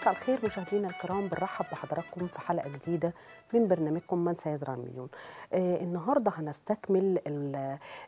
مساء الخير مشاهدينا الكرام بنرحب بحضراتكم في حلقه جديده من برنامجكم من سيزرع المليون آه النهارده هنستكمل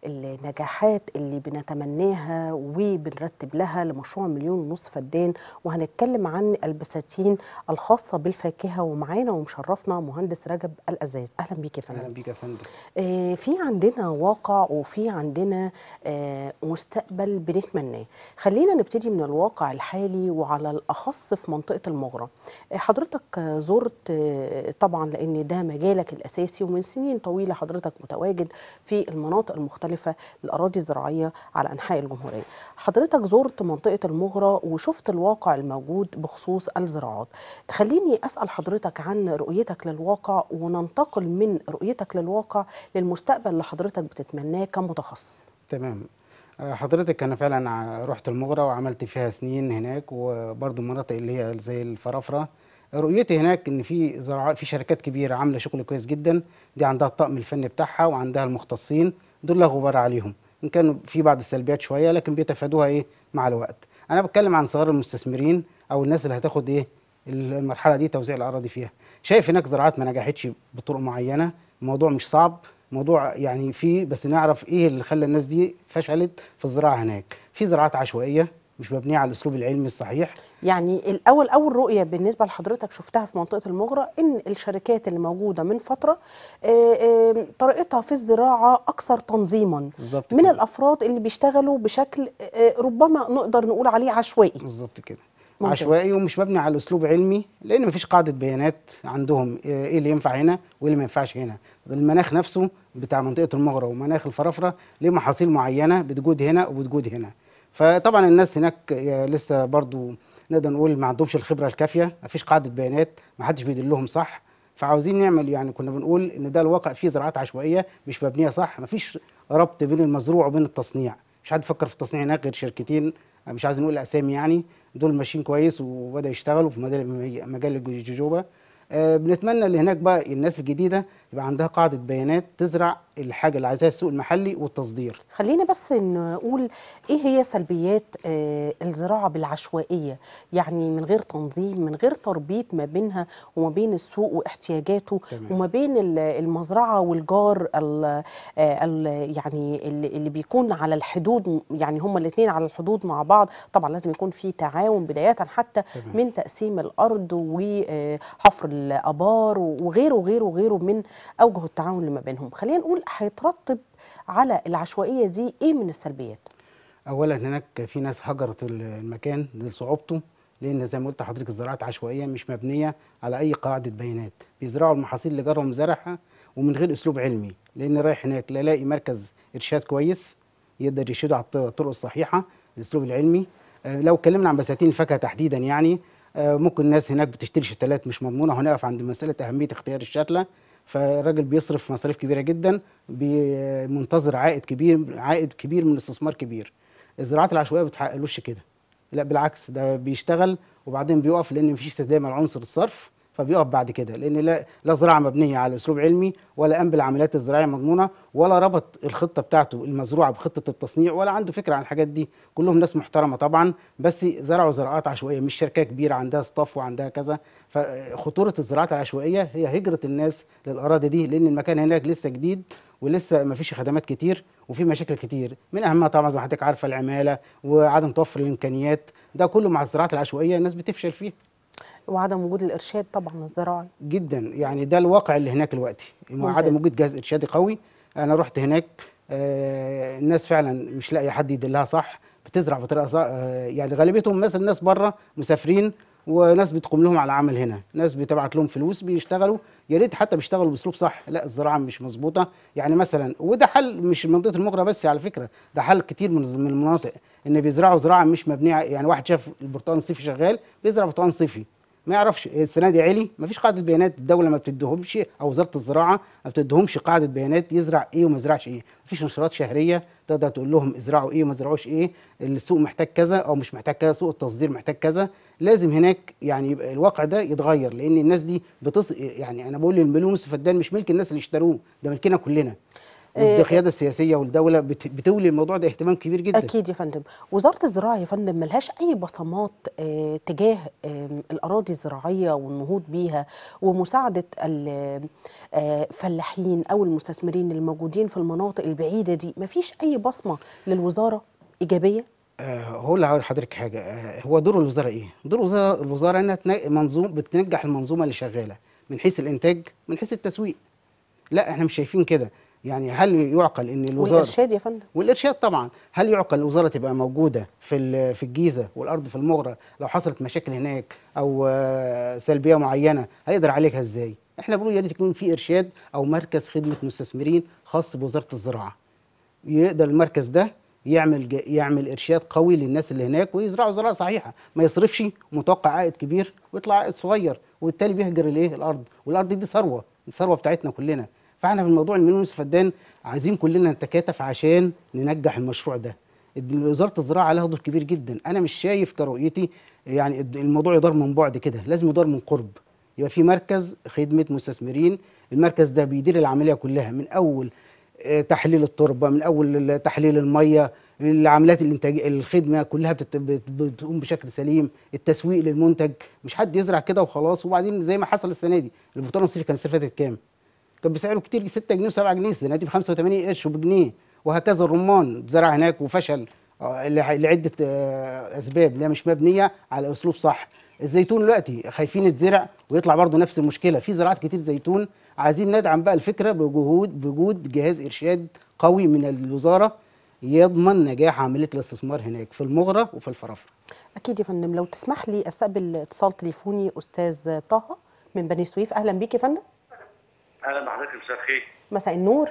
النجاحات اللي بنتمناها وبنرتب لها لمشروع مليون ونص فدان وهنتكلم عن البساتين الخاصه بالفاكهه ومعانا ومشرفنا مهندس رجب الازاز اهلا بيك يا فندم اهلا بيك يا فندم آه في عندنا واقع وفي عندنا آه مستقبل بنتمناه خلينا نبتدي من الواقع الحالي وعلى الاخص في منطقه المغرى آه، حضرتك زرت آه، طبعا لان ده مجالك الاساسي ومن سنين طويله حضرتك متواجد في المناطق المختلفه الاراضي الزراعيه على انحاء الجمهوريه حضرتك زرت منطقه المغرى وشفت الواقع الموجود بخصوص الزراعات خليني اسال حضرتك عن رؤيتك للواقع وننتقل من رؤيتك للواقع للمستقبل اللي حضرتك بتتمناه كمتخصص تمام حضرتك انا فعلا رحت المغرة وعملت فيها سنين هناك وبرضه المناطق اللي هي زي الفرافرة رؤيتي هناك ان في زراعات في شركات كبيره عامله شغل كويس جدا دي عندها الطاقم الفني بتاعها وعندها المختصين دول لا غبار عليهم ان كان في بعض السلبيات شويه لكن بيتفادوها ايه مع الوقت انا بتكلم عن صغار المستثمرين او الناس اللي هتاخد ايه المرحله دي توزيع الاراضي فيها شايف هناك زراعات ما نجحتش بطرق معينه الموضوع مش صعب موضوع يعني فيه بس نعرف ايه اللي خلى الناس دي فشلت في الزراعه هناك في زراعات عشوائيه مش مبنيه على الاسلوب العلمي الصحيح يعني الاول اول رؤيه بالنسبه لحضرتك شفتها في منطقه المغرى ان الشركات اللي موجوده من فتره آه، آه، طريقتها في الزراعه اكثر تنظيما بالزبط من كده. الافراد اللي بيشتغلوا بشكل آه، ربما نقدر نقول عليه عشوائي بالظبط كده ممتاز. عشوائي ومش مبني على اسلوب علمي لان مفيش قاعده بيانات عندهم ايه, إيه اللي ينفع هنا وايه اللي ما ينفعش هنا المناخ نفسه بتاع منطقه المغرى ومناخ الفرافره ليه محاصيل معينه بتجود هنا وبتجود هنا فطبعا الناس هناك لسه برضو نقدر نقول ما عندهمش الخبره الكافيه مفيش قاعده بيانات ما حدش بيدلهم صح فعاوزين نعمل يعني كنا بنقول ان ده الواقع فيه زراعات عشوائيه مش مبنيه صح مفيش ربط بين المزروع وبين التصنيع مش حد فكر في التصنيع هناك غير شركتين مش عايز نقول اسامي يعني دول ماشيين كويس وبدا يشتغلوا في مجال مجال الجوجوبا آه، بنتمنى اللي هناك بقى الناس الجديده يبقى عندها قاعده بيانات تزرع الحاجه اللي عايزاها السوق المحلي والتصدير خلينا بس نقول ايه هي سلبيات آه، الزراعه بالعشوائيه يعني من غير تنظيم من غير تربيط ما بينها وما بين السوق واحتياجاته تمام. وما بين المزرعه والجار الـ آه، الـ يعني اللي بيكون على الحدود يعني هما الاثنين على الحدود مع بعض طبعا لازم يكون في تعاون بدايه حتى تمام. من تقسيم الارض وحفر الابار وغيره وغيره وغيره من اوجه التعاون اللي ما بينهم خلينا نقول هيترتب على العشوائيه دي ايه من السلبيات اولا هناك في ناس هجرت المكان لصعوبته لان زي ما قلت حضرتك الزراعات عشوائيه مش مبنيه على اي قاعده بيانات بيزرعوا المحاصيل اللي جرهم زرعها ومن غير اسلوب علمي لان رايح هناك لا لاقي مركز ارشاد كويس يقدر يرشده على الطرق الصحيحه الاسلوب العلمي آه، لو اتكلمنا عن بساتين الفاكهه تحديدا يعني آه، ممكن الناس هناك بتشتري شتلات مش مضمونه هنقف عند مساله اهميه اختيار الشتله فالراجل بيصرف مصاريف كبيره جدا منتظر عائد كبير عائد كبير من استثمار كبير الزراعات العشوائيه ما بتحققلوش كده لا بالعكس ده بيشتغل وبعدين بيقف لان مفيش استخدام على عنصر الصرف فبيقف بعد كده لان لا لا زراعه مبنيه على اسلوب علمي ولا قام بالعمليات الزراعيه مضمونه ولا ربط الخطه بتاعته المزروعه بخطه التصنيع ولا عنده فكره عن الحاجات دي كلهم ناس محترمه طبعا بس زرعوا زراعات عشوائيه مش شركه كبيره عندها ستاف وعندها كذا فخطوره الزراعات العشوائيه هي هجره الناس للاراضي دي لان المكان هناك لسه جديد ولسه ما فيش خدمات كتير وفي مشاكل كتير من اهمها طبعا زي ما حضرتك عارفه العماله وعدم توفر الامكانيات ده كله مع الزراعات العشوائيه الناس بتفشل فيها وعدم وجود الارشاد طبعا الزراعي جدا يعني ده الواقع اللي هناك دلوقتي عدم وجود جهاز ارشادي قوي انا رحت هناك آه الناس فعلا مش لاقيه حد يدلها صح بتزرع بطريقه صح آه يعني غالبيتهم مثلا ناس بره مسافرين وناس بتقوم لهم على عمل هنا ناس بتبعت لهم فلوس بيشتغلوا يا ريت حتى بيشتغلوا باسلوب صح لا الزراعه مش مظبوطه يعني مثلا وده حل مش منطقه المغرى بس على فكره ده حل كتير من المناطق ان بيزرعوا زراعه مش مبنيه يعني واحد شاف البرتقال الصيفي شغال بيزرع برتقال صيفي ما يعرفش السنه دي علي ما فيش قاعده بيانات الدوله ما بتديهمش او وزاره الزراعه ما بتديهمش قاعده بيانات يزرع ايه وما يزرعش ايه ما فيش نشرات شهريه تقدر تقول لهم ازرعوا ايه وما زرعوش ايه السوق محتاج كذا او مش محتاج كذا سوق التصدير محتاج كذا لازم هناك يعني يبقى الواقع ده يتغير لان الناس دي بتص يعني انا بقول للمليون السفدان مش ملك الناس اللي اشتروه ده ملكنا كلنا آه، والقياده آه، السياسيه والدوله بتولي الموضوع ده اهتمام كبير جدا اكيد يا فندم وزاره الزراعه يا فندم ملهاش اي بصمات آه، تجاه الاراضي الزراعيه والنهوض بيها ومساعده الفلاحين او المستثمرين الموجودين في المناطق البعيده دي مفيش اي بصمه للوزاره ايجابيه هو اللي عاوز لحضرتك حاجه هو دور الوزاره ايه دور الوزاره انها منظوم بتنجح المنظومه اللي شغاله من حيث الانتاج من حيث التسويق لا احنا مش شايفين كده يعني هل يعقل ان الوزاره والارشاد يا فندم والارشاد طبعا هل يعقل الوزاره تبقى موجوده في في الجيزه والارض في المغرة لو حصلت مشاكل هناك او آه، سلبيه معينه هيقدر عليها ازاي احنا بنقول يا ريت يكون في ارشاد او مركز خدمه مستثمرين خاص بوزاره الزراعه يقدر المركز ده يعمل يعمل ارشاد قوي للناس اللي هناك ويزرعوا زراعه صحيحه ما يصرفش متوقع عائد كبير ويطلع عائد صغير وبالتالي بيهجر الايه الارض والارض دي ثروه الثروه بتاعتنا كلنا فاحنا في الموضوع المنيو يوسف فدان عايزين كلنا نتكاتف عشان ننجح المشروع ده وزاره الزراعه لها دور كبير جدا انا مش شايف كرؤيتي يعني الموضوع يدار من بعد كده لازم يدار من قرب يبقى في مركز خدمه مستثمرين المركز ده بيدير العمليه كلها من اول آه، تحليل التربه من اول تحليل الميه العمليات الانتاج الخدمه كلها بتقوم بشكل سليم التسويق للمنتج مش حد يزرع كده وخلاص وبعدين زي ما حصل السنه دي المفترض الصيفي كان السنه فاتت كام كان بسعره كتير 6 جنيه و7 جنيه دلوقتي ب 85 قرش وبجنيه وهكذا الرمان اتزرع هناك وفشل آه، لعده آه، اسباب لا مش مبنيه على اسلوب صح الزيتون دلوقتي خايفين يتزرع ويطلع برضه نفس المشكله في زراعات كتير زيتون عايزين ندعم بقى الفكره بجهود بوجود جهاز ارشاد قوي من الوزاره يضمن نجاح عمليه الاستثمار هناك في المغره وفي الفرافره اكيد يا فندم لو تسمح لي استقبل اتصال تليفوني استاذ طه من بني سويف اهلا بيك يا فندم اهلا بحضرتك مساء الخير مساء النور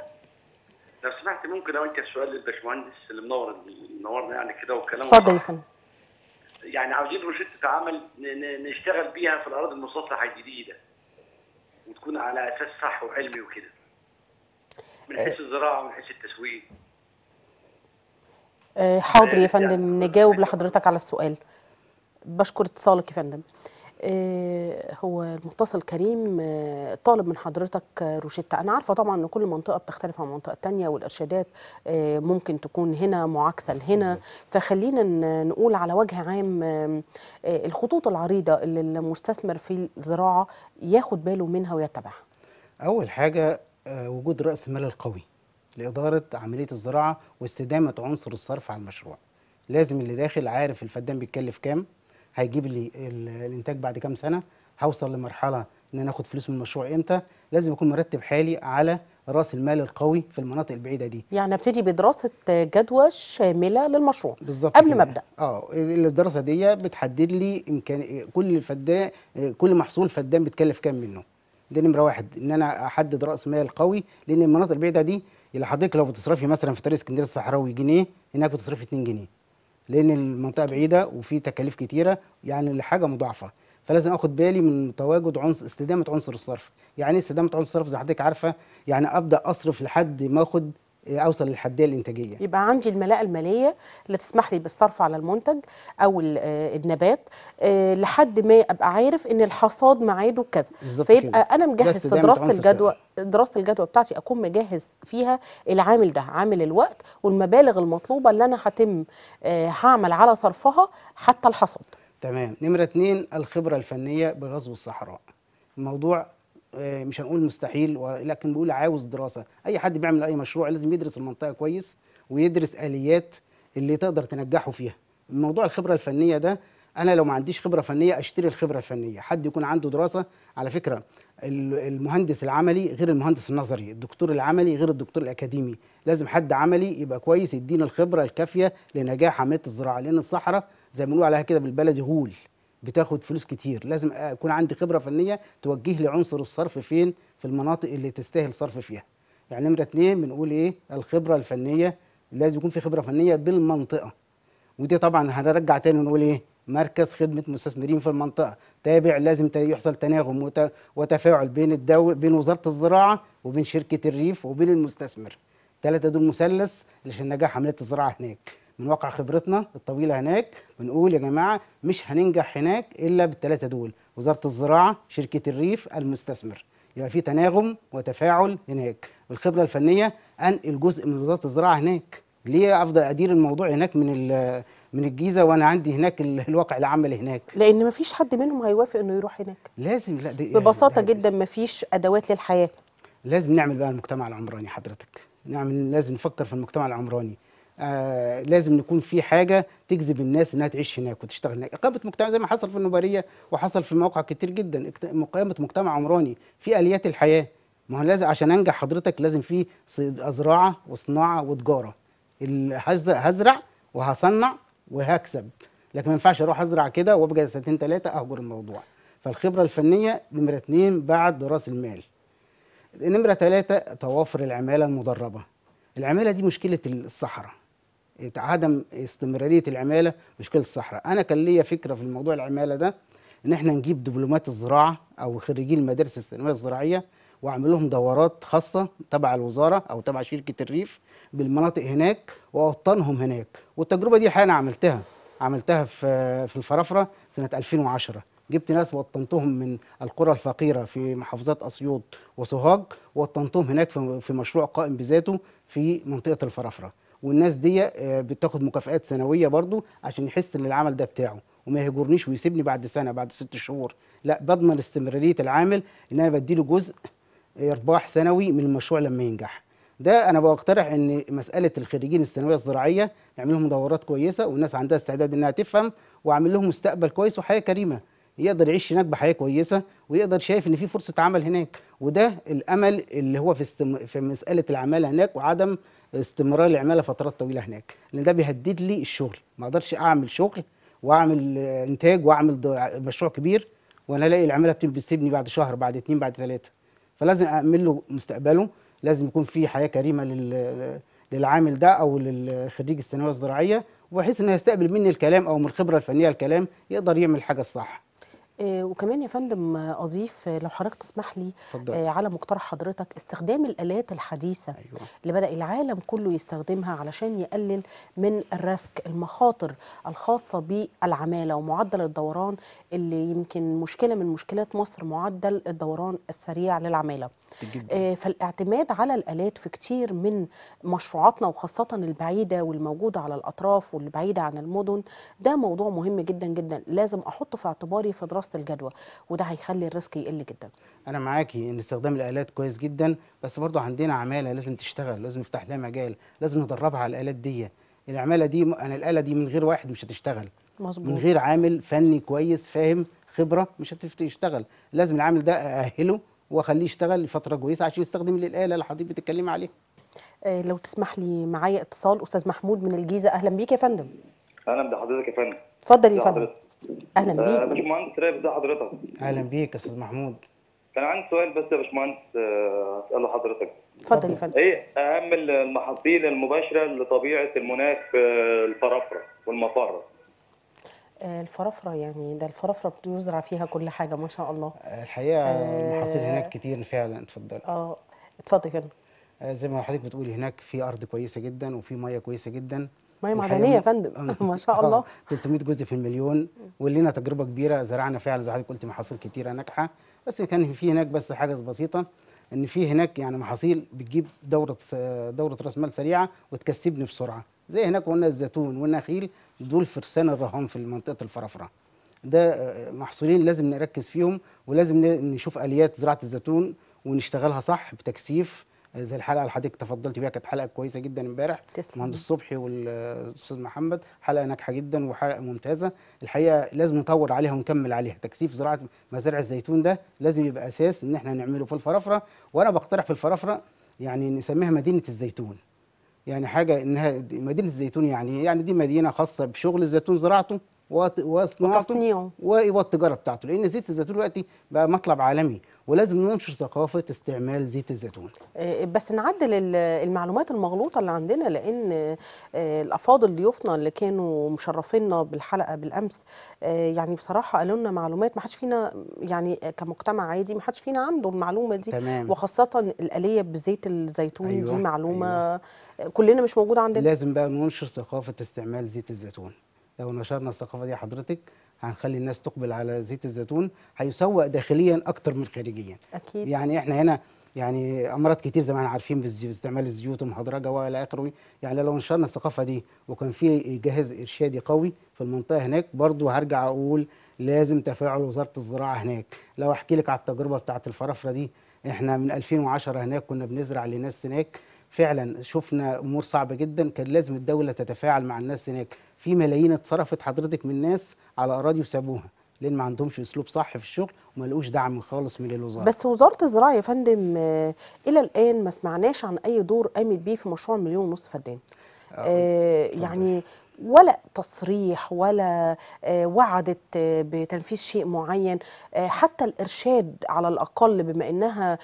لو سمحت ممكن اوجه سؤال للباشمهندس اللي منور منورنا يعني كده والكلام اتفضل يا فندم يعني عاوزين روشته عمل نشتغل بيها في الاراضي المسطحه الجديده وتكون على اساس صح وعلمي وكده من حيث آه. الزراعه ومن حيث التسويق آه، حاضر يا آه، يعني فندم نجاوب لحضرتك على السؤال بشكر اتصالك يا فندم آه، هو المتصل كريم آه، طالب من حضرتك آه، روشتة أنا عارفة طبعا أن كل منطقة بتختلف عن منطقة تانية والإرشادات ممكن تكون هنا معاكسة لهنا فخلينا نقول على وجه عام الخطوط العريضة اللي المستثمر في الزراعة ياخد باله منها ويتبعها أول حاجة وجود رأس المال القوي لإدارة عملية الزراعة واستدامة عنصر الصرف على المشروع لازم اللي داخل عارف الفدان بيتكلف كام هيجيب لي الانتاج بعد كام سنه هوصل لمرحله ان انا اخد فلوس من المشروع امتى لازم اكون مرتب حالي على راس المال القوي في المناطق البعيده دي يعني ابتدي بدراسه جدوى شامله للمشروع بالظبط قبل ما ابدا اه الدراسه دي بتحدد لي امكان كل فدان كل محصول فدان بتكلف كام منه ده نمره واحد ان انا احدد راس مال قوي لان المناطق البعيده دي اللي حضرتك لو بتصرفي مثلا في طريق اسكندريه الصحراوي جنيه هناك بتصرفي 2 جنيه لان المنطقه بعيده وفي تكاليف كتيره يعني الحاجه مضاعفه فلازم اخد بالي من تواجد عنصر استدامه عنصر الصرف يعني ايه استدامه عنصر الصرف زي حضرتك عارفه يعني ابدا اصرف لحد ما اخد اوصل للحديه الانتاجيه يبقى عندي الملاءه الماليه اللي تسمح لي بالصرف على المنتج او آه، النبات آه، لحد ما ابقى عارف ان الحصاد ميعاده كذا فيبقى كده. انا مجهز في دراسه الجدوى دراسه الجدوى بتاعتي اكون مجهز فيها العامل ده عامل الوقت والمبالغ المطلوبه اللي انا هتم آه، هعمل على صرفها حتى الحصاد تمام نمره اثنين الخبره الفنيه بغزو الصحراء الموضوع آه، مش هنقول مستحيل ولكن بقول عاوز دراسه اي حد بيعمل اي مشروع لازم يدرس المنطقه كويس ويدرس اليات اللي تقدر تنجحه فيها موضوع الخبره الفنيه ده انا لو ما عنديش خبره فنيه اشتري الخبره الفنيه حد يكون عنده دراسه على فكره المهندس العملي غير المهندس النظري الدكتور العملي غير الدكتور الاكاديمي لازم حد عملي يبقى كويس يدينا الخبره الكافيه لنجاح عمليه الزراعه لان الصحراء زي ما بنقول عليها كده بالبلدي هول بتاخد فلوس كتير لازم اكون عندي خبره فنيه توجه لي عنصر الصرف فين في المناطق اللي تستاهل صرف فيها يعني نمره اتنين بنقول ايه الخبره الفنيه لازم يكون في خبره فنيه بالمنطقه ودي طبعا هنرجع تاني ونقول ايه مركز خدمه مستثمرين في المنطقه تابع لازم يحصل تناغم وتفاعل بين الدول بين وزاره الزراعه وبين شركه الريف وبين المستثمر ثلاثه دول مثلث عشان نجاح عمليه الزراعه هناك من واقع خبرتنا الطويله هناك بنقول يا جماعه مش هننجح هناك الا بالثلاثه دول وزاره الزراعه شركه الريف المستثمر يبقى في تناغم وتفاعل هناك والخبره الفنيه انقل جزء من وزاره الزراعه هناك ليه افضل ادير الموضوع هناك من من الجيزه وانا عندي هناك الواقع العمل هناك لان ما فيش حد منهم هيوافق انه يروح هناك لازم لا دي ببساطه لا يعني جدا فيش ادوات للحياه لازم نعمل بقى المجتمع العمراني حضرتك نعمل لازم نفكر في المجتمع العمراني آه، لازم نكون في حاجه تجذب الناس انها تعيش هناك وتشتغل هناك اقامه مجتمع زي ما حصل في النوباريه وحصل في مواقع كتير جدا اقامه مجتمع عمراني في اليات الحياه ما هو لازم عشان انجح حضرتك لازم في زراعه وصناعه وتجاره هزرع وهصنع وهكسب لكن ما ينفعش اروح ازرع كده وابقى سنتين ثلاثه اهجر الموضوع فالخبره الفنيه نمره اثنين بعد راس المال نمره ثلاثه توافر العماله المدربه العماله دي مشكله الصحراء عدم استمراريه العماله مشكله الصحراء انا كان ليا فكره في الموضوع العماله ده ان احنا نجيب دبلومات الزراعه او خريجين المدارس الثانويه الزراعيه واعمل لهم دورات خاصه تبع الوزاره او تبع شركه الريف بالمناطق هناك واوطنهم هناك والتجربه دي الحقيقه انا عملتها عملتها في في الفرافره سنه 2010 جبت ناس وطنتهم من القرى الفقيرة في محافظات أسيوط وسوهاج وطنتهم هناك في مشروع قائم بذاته في منطقة الفرافرة والناس دي آه، بتاخد مكافآت سنويه برضو عشان يحس ان العمل ده بتاعه وما يهجرنيش ويسيبني بعد سنه بعد ست شهور لا بضمن استمراريه العامل ان انا بديله جزء آه، ارباح سنوي من المشروع لما ينجح ده انا بقترح ان مساله الخريجين الثانويه الزراعيه نعمل لهم دورات كويسه والناس عندها استعداد انها تفهم واعمل لهم مستقبل كويس وحياه كريمه يقدر يعيش هناك بحياه كويسه ويقدر شايف ان في فرصه عمل هناك وده الامل اللي هو في استم... في مساله العماله هناك وعدم استمرار العماله فترات طويله هناك لان ده بيهدد لي الشغل ما اقدرش اعمل شغل واعمل انتاج واعمل مشروع كبير وانا الاقي العماله بتسيبني بعد شهر بعد اثنين بعد ثلاثه فلازم اعمل له مستقبله لازم يكون في حياه كريمه لل للعامل ده او للخريج الثانويه الزراعيه وبحيث انه يستقبل مني الكلام او من الخبره الفنيه الكلام يقدر يعمل الحاجه الصح آه، وكمان يا فندم اضيف آه، لو حضرتك تسمح لي فضل. آه، على مقترح حضرتك استخدام الالات الحديثه أيوة. اللي بدا العالم كله يستخدمها علشان يقلل من الريسك المخاطر الخاصه بالعماله ومعدل الدوران اللي يمكن مشكله من مشكلات مصر معدل الدوران السريع للعماله جدا. فالاعتماد على الالات في كتير من مشروعاتنا وخاصه البعيده والموجوده على الاطراف والبعيده عن المدن ده موضوع مهم جدا جدا لازم احطه في اعتباري في دراسه وسط الجدوى وده هيخلي الريسك يقل جدا انا معاكي ان استخدام الالات كويس جدا بس برضو عندنا عماله لازم تشتغل لازم نفتح لها مجال لازم ندربها على الالات دي العماله دي انا الاله دي من غير واحد مش هتشتغل مظبوط من غير عامل فني كويس فاهم خبره مش هتشتغل لازم العامل ده ااهله واخليه يشتغل لفتره كويسه عشان يستخدم الاله اللي حضرتك بتتكلمي عليها آه، لو تسمح لي معايا اتصال استاذ محمود من الجيزه اهلا بيك يا فندم اهلا بحضرتك يا فندم اتفضل يا فندم اهلا بيك آه باشمهندس رايف ازي حضرتك اهلا بيك استاذ محمود كان عندي سؤال بس يا باشمهندس اساله آه، حضرتك اتفضل يا فندم ايه اهم المحاصيل المباشره لطبيعه المناخ في الفرافره والمفره آه، الفرافرة يعني ده الفرافرة بيزرع فيها كل حاجة ما شاء الله الحقيقة آه، المحاصيل هناك كتير فعلا اتفضل اه اتفضل يا فندم زي ما حضرتك بتقولي هناك في ارض كويسه جدا وفي ميه كويسه جدا ما معدنيه يا فندم آه. ما شاء آه. الله 300 جزء في المليون ولينا تجربه كبيره زرعنا فعلا زي حضرتك قلت محاصيل كتيره ناجحه بس كان في هناك بس حاجه بسيطه ان في هناك يعني محاصيل بتجيب دوره دوره راس مال سريعه وتكسبني بسرعه زي هناك قلنا الزيتون والنخيل دول فرسان الرهان في منطقه الفرافره ده آه، محصولين لازم نركز فيهم ولازم نشوف اليات زراعه الزيتون ونشتغلها صح بتكثيف زي الحلقه اللي حضرتك تفضلت بيها كانت حلقه كويسه جدا امبارح مهندس صبحي والاستاذ محمد حلقه ناجحه جدا وحلقه ممتازه الحقيقه لازم نطور عليها ونكمل عليها تكثيف زراعه مزارع الزيتون ده لازم يبقى اساس ان احنا نعمله في الفرافره وانا بقترح في الفرافره يعني نسميها مدينه الزيتون يعني حاجه انها مدينه الزيتون يعني يعني دي مدينه خاصه بشغل الزيتون زراعته وصناعته وتصنيعه والتجاره بتاعته لان زيت الزيتون دلوقتي بقى مطلب عالمي ولازم ننشر ثقافه استعمال زيت الزيتون آه، بس نعدل المعلومات المغلوطه اللي عندنا لان آه، الافاضل ضيوفنا اللي كانوا مشرفينا بالحلقه بالامس آه، يعني بصراحه قالوا لنا معلومات ما حدش فينا يعني كمجتمع عادي ما حدش فينا عنده المعلومه دي تمام. وخاصه الاليه بزيت الزيتون أيوة. دي معلومه أيوة. كلنا مش موجوده عندنا لازم بقى ننشر ثقافه استعمال زيت الزيتون لو نشرنا الثقافه دي حضرتك هنخلي الناس تقبل على زيت الزيتون هيسوق داخليا اكتر من خارجيا اكيد يعني احنا هنا يعني امراض كتير زي ما احنا عارفين باستعمال الزيوت المهدرجه والى اخره يعني لو نشرنا الثقافه دي وكان في جهاز ارشادي قوي في المنطقه هناك برضه هرجع اقول لازم تفاعل وزاره الزراعه هناك لو احكي لك على التجربه بتاعه الفرافره دي احنا من 2010 هناك كنا بنزرع لناس هناك فعلا شفنا امور صعبه جدا كان لازم الدوله تتفاعل مع الناس هناك في ملايين اتصرفت حضرتك من ناس على اراضي وسابوها لان ما عندهمش اسلوب صح في الشغل وما لقوش دعم خالص من الوزاره بس وزاره الزراعه يا فندم آه، الى الان ما سمعناش عن اي دور قامت بيه في مشروع مليون ونص فدان آه, آه، يعني ولا تصريح ولا آه، وعدت بتنفيذ شيء معين حتى الارشاد على الاقل بما انها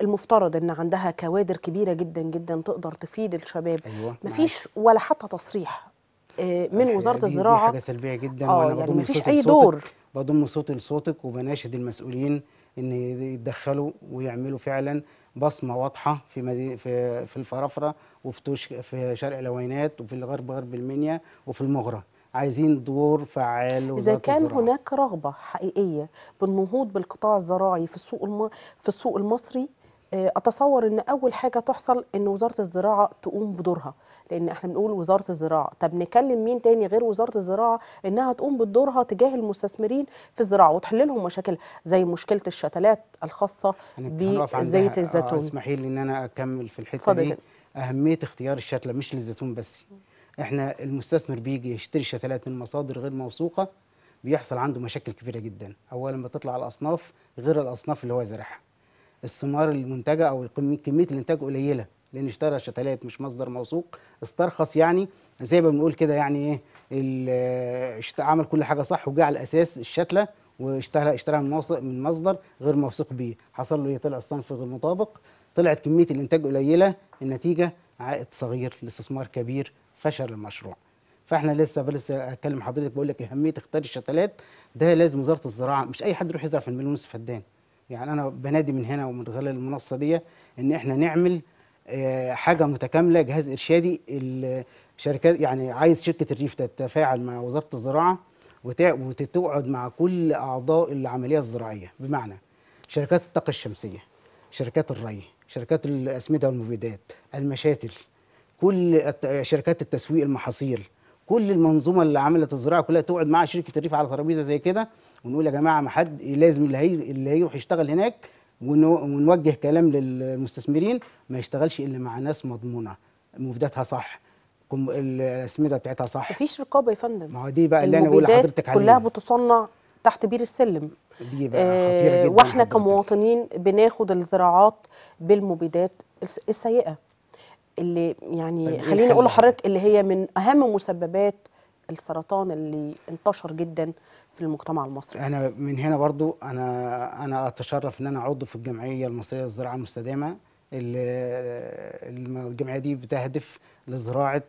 المفترض ان عندها كوادر كبيره جدا جدا تقدر تفيد الشباب أيوة مفيش ولا حتى تصريح آه، من وزاره دي الزراعه دي حاجه سلبيه جدا آه، وانا يعني بضم مفيش صوتي اي دور بضم صوتي لصوتك وبناشد المسؤولين ان يتدخلوا ويعملوا فعلا بصمه واضحه في في في الفرافره وفي توش... في شرق لوينات وفي الغرب غرب المنيا وفي المغره عايزين دور فعال اذا كان الزراعة. هناك رغبه حقيقيه بالنهوض بالقطاع الزراعي في السوق الم... في السوق المصري آه، اتصور ان اول حاجه تحصل ان وزاره الزراعه تقوم بدورها لان احنا بنقول وزاره الزراعه طب نكلم مين تاني غير وزاره الزراعه انها تقوم بدورها تجاه المستثمرين في الزراعه وتحل لهم مشاكل زي مشكله الشتلات الخاصه بزيت آه، الزيتون اسمحي لي ان انا اكمل في الحته دي اهميه اختيار الشتله مش للزيتون بس احنا المستثمر بيجي يشتري شتلات من مصادر غير موثوقه بيحصل عنده مشاكل كبيره جدا اولا بتطلع الاصناف غير الاصناف اللي هو زارعها الثمار المنتجه او كميه الانتاج قليله لان اشترى شتلات مش مصدر موثوق استرخص يعني زي ما بنقول كده يعني ايه عمل كل حاجه صح وجه على اساس الشتله واشترى اشترى من من مصدر غير موثوق بيه حصل له ايه طلع الصنف غير مطابق طلعت كميه الانتاج قليله النتيجه عائد صغير لاستثمار كبير فشل المشروع فاحنا لسه لسه اكلم حضرتك بقول لك اهميه اختيار الشتلات ده لازم وزاره الزراعه مش اي حد يروح يزرع في المليون ونص فدان يعني انا بنادي من هنا ومن خلال المنصه دي ان احنا نعمل آه، حاجه متكامله جهاز ارشادي الشركات يعني عايز شركه الريف تتفاعل مع وزاره الزراعه وتقعد مع كل اعضاء العمليه الزراعيه بمعنى شركات الطاقه الشمسيه شركات الري شركات الاسمده والمبيدات المشاتل كل شركات التسويق المحاصيل كل المنظومه اللي عملت الزراعه كلها تقعد مع شركه الريف على ترابيزه زي كده ونقول يا جماعه ما حد لازم اللي هي اللي هيروح يشتغل هناك ونوجه كلام للمستثمرين ما يشتغلش الا مع ناس مضمونه مفاداتها صح الاسمده بتاعتها صح مفيش رقابه يا فندم ما هو دي بقى اللي انا بقول لحضرتك عليها كلها بتصنع تحت بير السلم دي بقى خطيره آه، جدا واحنا كمواطنين بناخد الزراعات بالمبيدات السيئه اللي يعني طيب، إيه خليني اقول لحضرتك اللي هي من اهم مسببات السرطان اللي انتشر جدا في المجتمع المصري انا من هنا برضو انا انا اتشرف ان انا عضو في الجمعيه المصريه للزراعه المستدامه الجمعيه دي بتهدف لزراعه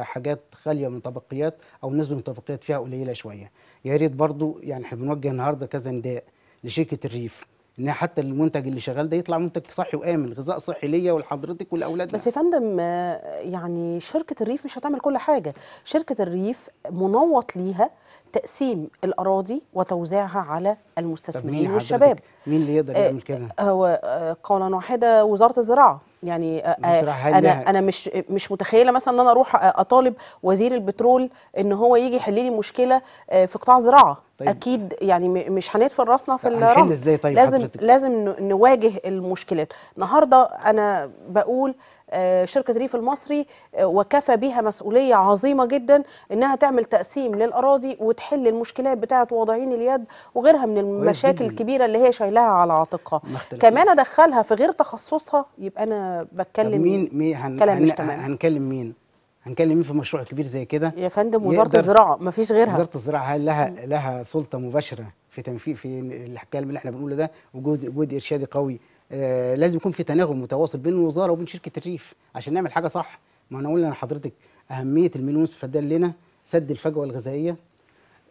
حاجات خاليه من طبقيات او نسبه من طبقيات فيها قليله شويه يا ريت برضو يعني احنا بنوجه النهارده كذا نداء لشركه الريف ان حتى المنتج اللي شغال ده يطلع منتج صحي وامن غذاء صحي ليا ولحضرتك ولاولادنا بس يا فندم آه، يعني شركه الريف مش هتعمل كل حاجه شركه الريف منوط ليها تقسيم الاراضي وتوزيعها على المستثمرين مين والشباب مين اللي يقدر يعمل آه، كده آه، هو آه، قولا واحده وزاره الزراعه يعني انا انا مش مش متخيله مثلا ان انا اروح اطالب وزير البترول ان هو يجي يحل لي مشكله في قطاع الزراعه طيب. اكيد يعني مش هندفن راسنا في الرمل ازاي طيب لازم حضرتك. لازم نواجه المشكلات النهارده انا بقول آه، شركه ريف المصري آه، وكفى بها مسؤوليه عظيمه جدا انها تعمل تقسيم للاراضي وتحل المشكلات بتاعه واضعين اليد وغيرها من المشاكل الكبيره اللي هي شايلاها على عاتقها كمان ادخلها في غير تخصصها يبقى انا بتكلم مين مين هن... كلام هن... مش هنكلم مين هنكلم مين في مشروع كبير زي كده يا فندم وزاره الزراعه مفيش غيرها وزاره الزراعه لها لها سلطه مباشره في تنفيذ في الكلام اللي احنا بنقوله ده وجود ارشادي قوي آه، لازم يكون في تناغم متواصل بين الوزاره وبين شركه الريف عشان نعمل حاجه صح ما انا قلنا لحضرتك اهميه المليون فدان لنا سد الفجوه الغذائيه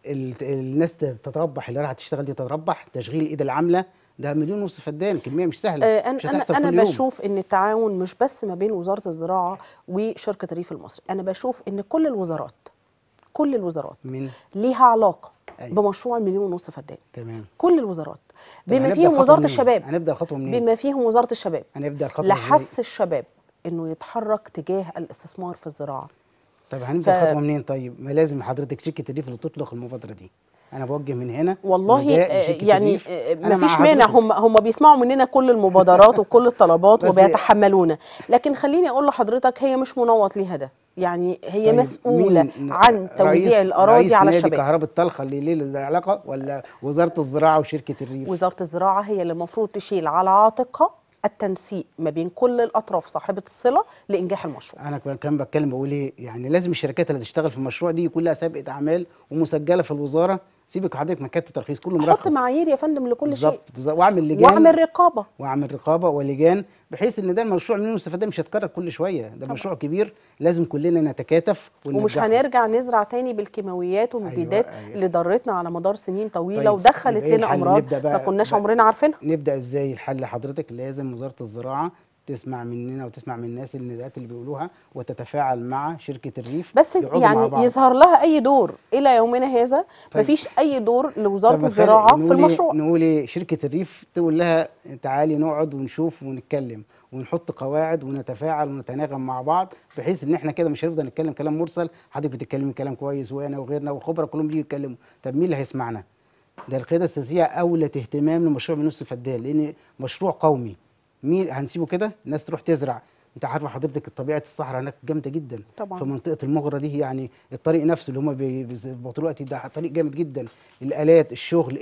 الناس تتربح اللي راح تشتغل دي تتربح تشغيل الايد العامله ده مليون ونص فدان كميه مش سهله آه، أنا مش انا انا بشوف ان التعاون مش بس ما بين وزاره الزراعه وشركه الريف المصري انا بشوف ان كل الوزارات كل الوزارات من؟ ليها علاقه أيوة. بمشروع المليون ونص فدان تمام كل الوزارات بما فيهم وزاره الشباب هنبدا الخطوه منين بما فيهم وزاره الشباب هنبدا الخطوه لحس الشباب انه يتحرك تجاه الاستثمار في الزراعه طب هنبدا الخطوه منين طيب ما لازم حضرتك شركه الريف اللي تطلق المبادره دي انا بوجه من هنا والله آه، يعني ما آه، فيش مانع هم هم بيسمعوا مننا كل المبادرات وكل الطلبات وبيتحملونا لكن خليني اقول لحضرتك هي مش منوط ليها ده يعني هي طيب مسؤوله عن توزيع الاراضي رئيس على الشباب كهرباء الطلخه اللي ليه لها علاقه ولا وزاره الزراعه وشركه الريف وزاره الزراعه هي اللي المفروض تشيل على عاتقها التنسيق ما بين كل الاطراف صاحبه الصله لانجاح المشروع انا كان بتكلم بقول ايه يعني لازم الشركات اللي تشتغل في المشروع دي يكون لها سابقه اعمال ومسجله في الوزاره سيبك حضرتك من كات الترخيص كله مرخص حط معايير يا فندم لكل بالزبط شيء بالظبط واعمل لجان واعمل رقابه واعمل رقابه ولجان بحيث ان ده المشروع منه الاستفاده مش هيتكرر كل شويه ده طبعا. مشروع كبير لازم كلنا نتكاتف ومش هنرجع نزرع تاني بالكيماويات والمبيدات أيوة أيوة. اللي ضرتنا على مدار سنين طويله طيب. ودخلت إيه لنا امراض ما كناش عمرنا عارفينها نبدا ازاي الحل حضرتك لازم وزاره الزراعه تسمع مننا وتسمع من الناس النداءات اللي بيقولوها وتتفاعل مع شركه الريف بس يعني يظهر لها اي دور الى يومنا هذا طيب. مفيش اي دور لوزاره طيب الزراعه في المشروع نقول شركه الريف تقول لها تعالي نقعد ونشوف ونتكلم ونحط قواعد ونتفاعل ونتناغم مع بعض بحيث ان احنا كده مش هنفضل نتكلم كلام مرسل حضرتك بتتكلمي كلام كويس وانا وغيرنا وخبره كلهم بيجوا يتكلموا طب مين اللي هيسمعنا ده القياده السياسيه اولت اهتمام لمشروع بنص فدان لان مشروع قومي مين هنسيبه كده الناس تروح تزرع انت عارفه حضرتك طبيعه الصحراء هناك جامده جدا طبعا في منطقه المغره دي يعني الطريق نفسه اللي هم بيظبطوا الوقت ده طريق جامد جدا الالات الشغل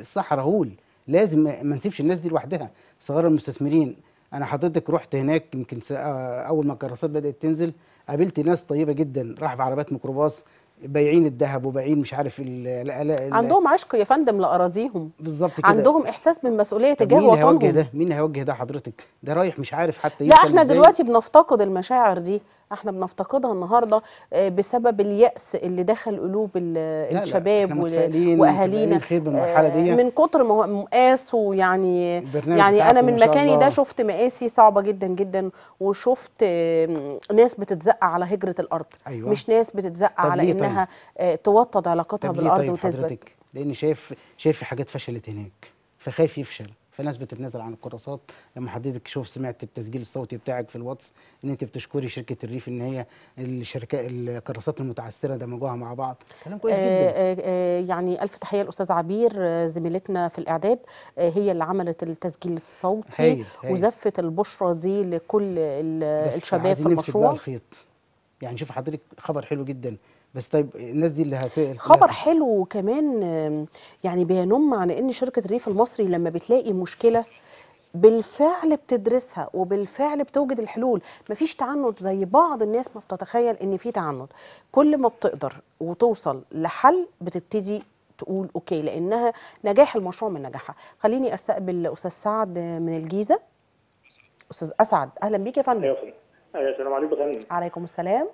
الصحراء هول لازم ما نسيبش الناس دي لوحدها صغار المستثمرين انا حضرتك رحت هناك يمكن اول ما الكراسات بدات تنزل قابلت ناس طيبه جدا راح بعربيات ميكروباص بايعين الذهب وبايعين مش عارف الـ الـ الـ عندهم عشق يا فندم لاراضيهم بالظبط كده عندهم احساس بالمسؤوليه تجاه وطنهم مين هيوجه ده مين هيوجه ده حضرتك ده رايح مش عارف حتى لا احنا دلوقتي بنفتقد المشاعر دي احنا بنفتقدها النهارده آه، بسبب اليأس اللي دخل قلوب الشباب واهالينا آه، من كتر ما هو مقاس ويعني يعني انا من مكاني ده شفت مقاسي صعبه جدا جدا وشفت ناس بتتزق على هجره الارض أيوة. مش ناس بتتزق على انها طيب. آه، توطد علاقتها بالارض طيب وتثبت لان شايف شايف في حاجات فشلت هناك فخايف يفشل فالناس بتتنازل عن الكراسات لما حضرتك شوف سمعت التسجيل الصوتي بتاعك في الواتس ان انت بتشكري شركه الريف ان هي الشركات الكراسات المتعثره دمجوها مع بعض كلام كويس جدا آه، آه، آه، يعني الف تحيه للاستاذ عبير زميلتنا في الاعداد هي اللي عملت التسجيل الصوتي وزفت البشرى دي لكل الشباب في المشروع بقى الخيط يعني شوف حضرتك خبر حلو جدا بس طيب الناس دي اللي هتقل خبر حلو وكمان يعني بينم على ان شركه الريف المصري لما بتلاقي مشكله بالفعل بتدرسها وبالفعل بتوجد الحلول مفيش تعنت زي بعض الناس ما بتتخيل ان في تعنت كل ما بتقدر وتوصل لحل بتبتدي تقول اوكي لانها نجاح المشروع من نجاحها خليني استقبل استاذ سعد من الجيزه استاذ اسعد اهلا بيك يا فندم ايوه, أيوة، السلام عليكم عليكم السلام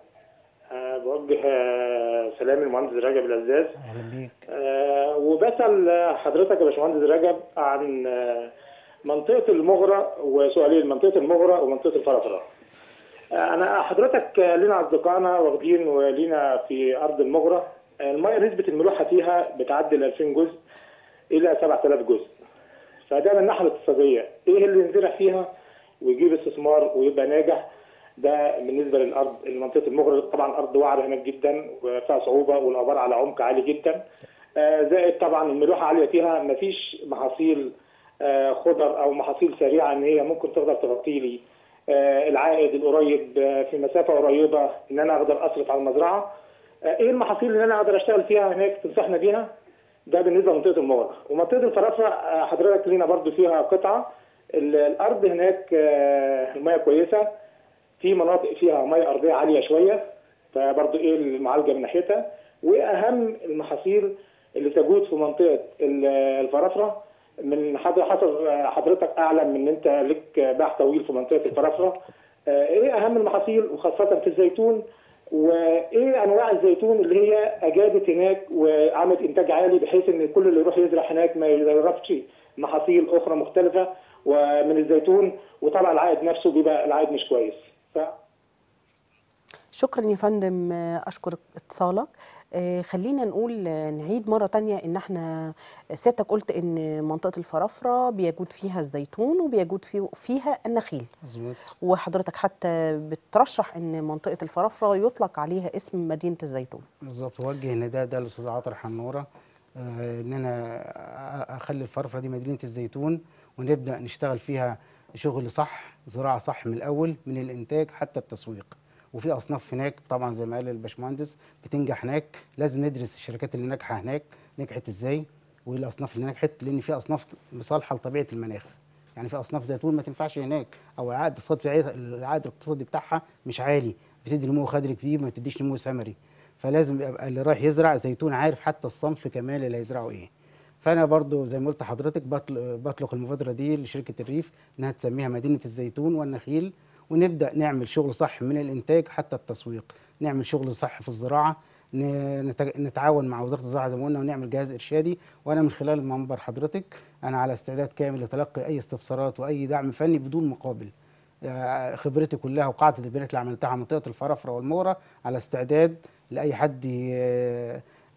بوجه آه، سلام المهندس رجب العزاز اهلا بيك آه، وبسال حضرتك يا باشمهندس رجب عن آه، منطقه المغرى وسؤالين منطقه المغرى ومنطقه الفرافره انا حضرتك لنا اصدقائنا واخدين ولينا في ارض المغرى الميه نسبه الملوحه فيها بتعدي ال 2000 جزء الى 7000 جزء فده من الناحيه الاقتصاديه ايه اللي ينزرع فيها ويجيب استثمار ويبقى ناجح ده بالنسبه للارض المنطقه المغرب طبعا ارض وعره هناك جدا وفيها صعوبه والابار على عمق عالي جدا آه، زائد طبعا الملوحه عاليه فيها مفيش محاصيل آه، خضر او محاصيل سريعه ان هي ممكن تقدر تغطي لي آه، العائد القريب في مسافه قريبه ان انا اقدر اصرف على المزرعه ايه المحاصيل اللي انا اقدر اشتغل فيها هناك تنصحنا بيها ده بالنسبه لمنطقه المغرب ومنطقه الفرافره حضرتك لينا برضو فيها قطعه الارض هناك الميه كويسه في مناطق فيها ميه ارضيه عاليه شويه فبرضه ايه المعالجه من ناحيتها واهم المحاصيل اللي تجود في منطقه الفرافره من حضر حضرتك اعلم ان انت لك باع طويل في منطقه الفرافره آه، ايه اهم المحاصيل وخاصه في الزيتون وايه انواع الزيتون اللي هي اجادت هناك وعملت انتاج عالي بحيث ان كل اللي يروح يزرع هناك ما يزرعش محاصيل اخرى مختلفه ومن الزيتون وطبعا العائد نفسه بيبقى العائد مش كويس شكرا يا فندم اشكر اتصالك آه، خلينا نقول نعيد مره تانية ان احنا سيادتك قلت ان منطقه الفرافره بيجود فيها الزيتون وبيجود فيها النخيل مظبوط وحضرتك حتى بترشح ان منطقه الفرافره يطلق عليها اسم مدينه الزيتون بالظبط وجه النداء ده للاستاذ عاطر حنوره آه، ان انا اخلي الفرافره دي مدينه الزيتون ونبدا نشتغل فيها شغل صح زراعه صح من الاول من الانتاج حتى التسويق وفي اصناف هناك طبعا زي ما قال الباشمهندس بتنجح هناك لازم ندرس الشركات اللي ناجحه هناك نجحت ازاي وايه الاصناف اللي نجحت لان في اصناف مصالحه لطبيعه المناخ يعني في اصناف زيتون ما تنفعش هناك او العائد الاقتصادي العائد الاقتصادي بتاعها مش عالي بتدي نمو خدري كبير ما تديش نمو سمري فلازم يبقى اللي رايح يزرع زيتون عارف حتى الصنف كمان اللي هيزرعه ايه فانا برضو زي ما قلت حضرتك بطلق المبادره دي لشركه الريف انها تسميها مدينه الزيتون والنخيل ونبدا نعمل شغل صح من الانتاج حتى التسويق نعمل شغل صح في الزراعه نتعاون مع وزاره الزراعه زي ما قلنا ونعمل جهاز ارشادي وانا من خلال منبر حضرتك انا على استعداد كامل لتلقي اي استفسارات واي دعم فني بدون مقابل آه، خبرتي كلها وقاعده البنات اللي عملتها على منطقه الفرافره والموره على استعداد لاي حد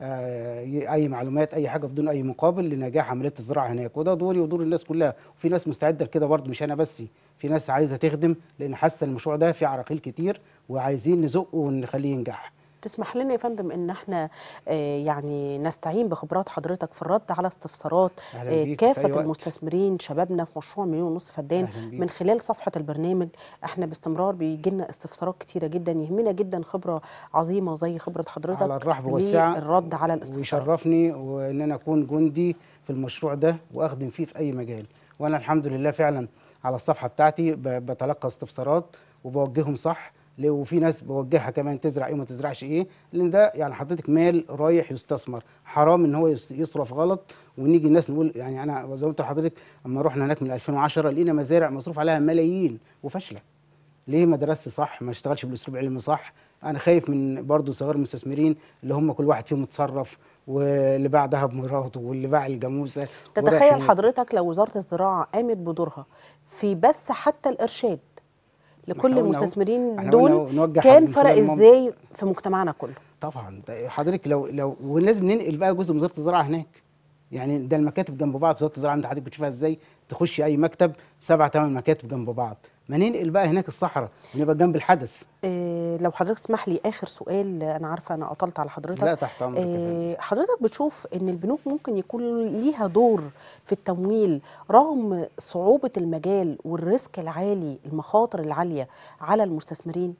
آه، اي معلومات اي حاجه بدون اي مقابل لنجاح عمليه الزراعه هناك وده دوري ودور الناس كلها وفي ناس مستعده لكده برضه مش انا بس في ناس عايزه تخدم لان حاسه المشروع ده فيه عراقيل كتير وعايزين نزقه ونخليه ينجح تسمح لنا يا فندم ان احنا آه، يعني نستعين بخبرات حضرتك في الرد على استفسارات آه، كافه المستثمرين شبابنا في مشروع مليون ونص فدان من خلال صفحه البرنامج احنا باستمرار بيجي لنا استفسارات كتيره جدا يهمنا جدا خبره عظيمه زي خبره حضرتك على الرحب والسعه الرد على الاستفسارات ويشرفني وان انا اكون جندي في المشروع ده واخدم فيه في اي مجال وانا الحمد لله فعلا على الصفحه بتاعتي بتلقى استفسارات وبوجههم صح وفي ناس بوجهها كمان تزرع ايه وما تزرعش ايه لان ده يعني حضرتك مال رايح يستثمر حرام ان هو يصرف غلط ونيجي الناس نقول يعني انا زي ما قلت لحضرتك اما رحنا هناك من 2010 لقينا مزارع مصروف عليها ملايين وفاشله ليه ما درستش صح ما اشتغلش بالاسلوب العلمي صح انا خايف من برضه صغار المستثمرين اللي هم كل واحد فيهم متصرف واللي باع ذهب مراته واللي باع الجاموسه تتخيل حضرتك لو وزاره الزراعه قامت بدورها في بس حتى الارشاد لكل المستثمرين دول كان فرق ازاي في مجتمعنا كله طبعا حضرتك لو لو ولازم ننقل بقى جزء من وزاره الزراعه هناك يعني ده المكاتب جنب بعض وزاره الزراعه انت حضرتك بتشوفها ازاي تخش اي مكتب سبع ثمان مكاتب جنب بعض ما ننقل بقى هناك الصحراء ونبقى جنب الحدث إيه لو حضرتك اسمح لي اخر سؤال انا عارفه انا اطلت على حضرتك لا تحت امرك إيه حضرتك بتشوف ان البنوك ممكن يكون ليها دور في التمويل رغم صعوبه المجال والريسك العالي المخاطر العاليه على المستثمرين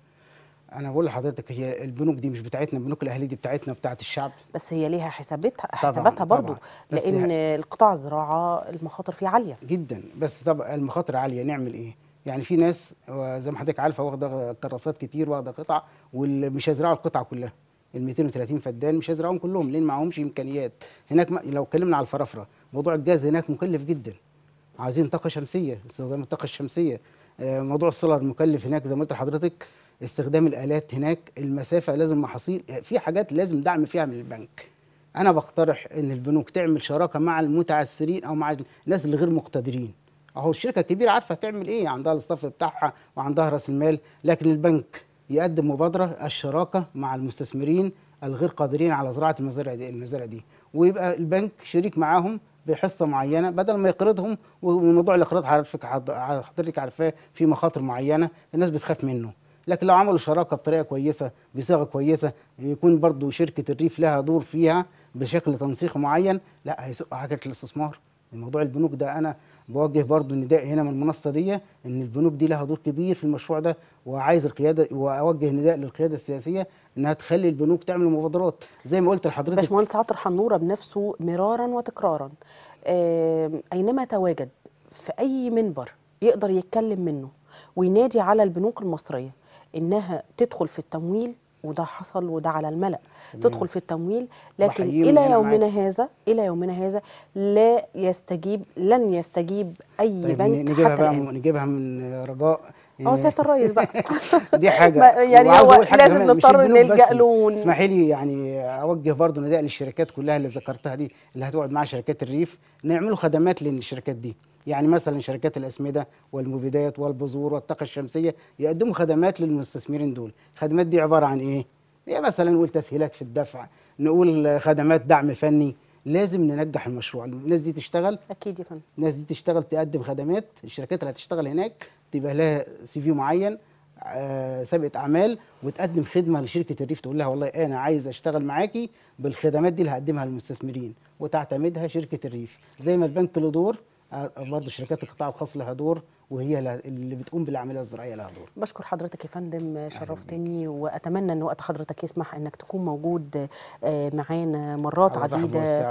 انا بقول لحضرتك هي البنوك دي مش بتاعتنا البنوك الاهليه دي بتاعتنا بتاعت الشعب بس هي ليها حساباتها حساباتها برضه لان القطاع الزراعه المخاطر فيه عاليه جدا بس طب المخاطر عاليه نعمل ايه يعني في ناس زي ما حضرتك عارفه واخده كراسات كتير واخده قطع واللي مش هيزرعوا القطعه كلها ال 230 فدان مش هيزرعوهم كلهم لان معهمش امكانيات هناك لو اتكلمنا على الفرافره موضوع الجاز هناك مكلف جدا عايزين طاقه شمسيه استخدام الطاقه الشمسيه آه، موضوع السولار مكلف هناك زي ما قلت لحضرتك استخدام الالات هناك المسافه لازم محاصيل آه، في حاجات لازم دعم فيها من البنك انا بقترح ان البنوك تعمل شراكه مع المتعسرين او مع الناس اللي غير مقتدرين اهو الشركه الكبيره عارفه تعمل ايه عندها الاستاف بتاعها وعندها راس المال لكن البنك يقدم مبادره الشراكه مع المستثمرين الغير قادرين على زراعه المزارع دي, المزارع دي ويبقى البنك شريك معاهم بحصه معينه بدل ما يقرضهم وموضوع الاقراض حضرتك حضرتك عارفاه في مخاطر معينه الناس بتخاف منه لكن لو عملوا شراكه بطريقه كويسه بصيغه كويسه يكون برضو شركه الريف لها دور فيها بشكل تنسيق معين لا هيسقوا حاجه الاستثمار موضوع البنوك ده انا بوجه برضو نداء هنا من المنصه دي ان البنوك دي لها دور كبير في المشروع ده وعايز القياده واوجه نداء للقياده السياسيه انها تخلي البنوك تعمل مبادرات زي ما قلت لحضرتك باشمهندس عطر حنوره بنفسه مرارا وتكرارا اينما تواجد في اي منبر يقدر يتكلم منه وينادي على البنوك المصريه انها تدخل في التمويل وده حصل وده على الملأ تدخل في التمويل لكن إلى يومنا معاك. هذا إلى يومنا هذا لا يستجيب لن يستجيب أي طيب بنك نجيبها حتى بقى الآن. نجيبها من رضاء هو سياده الرئيس بقى دي حاجه يعني هو لازم نضطر نلجا له اسمحي لي يعني اوجه برضه نداء للشركات كلها اللي ذكرتها دي اللي هتقعد مع شركات الريف نعملوا خدمات للشركات دي يعني مثلا شركات الاسمده والمبيدات والبذور والطاقه الشمسيه يقدموا خدمات للمستثمرين دول الخدمات دي عباره عن ايه هي مثلا نقول تسهيلات في الدفع نقول خدمات دعم فني لازم ننجح المشروع الناس دي تشتغل اكيد يا فندم الناس دي تشتغل تقدم خدمات الشركات اللي هتشتغل هناك تبقى لها سي في معين آه، سابقه اعمال وتقدم خدمه لشركه الريف تقول لها والله انا عايز اشتغل معاكي بالخدمات دي اللي هقدمها للمستثمرين وتعتمدها شركه الريف زي ما البنك له دور آه، برضه شركات القطاع الخاص لها دور وهي اللي بتقوم بالعمليه الزراعيه لها دور. بشكر حضرتك يا فندم آه، شرفتني واتمنى ان وقت حضرتك يسمح انك تكون موجود آه، معانا مرات عديده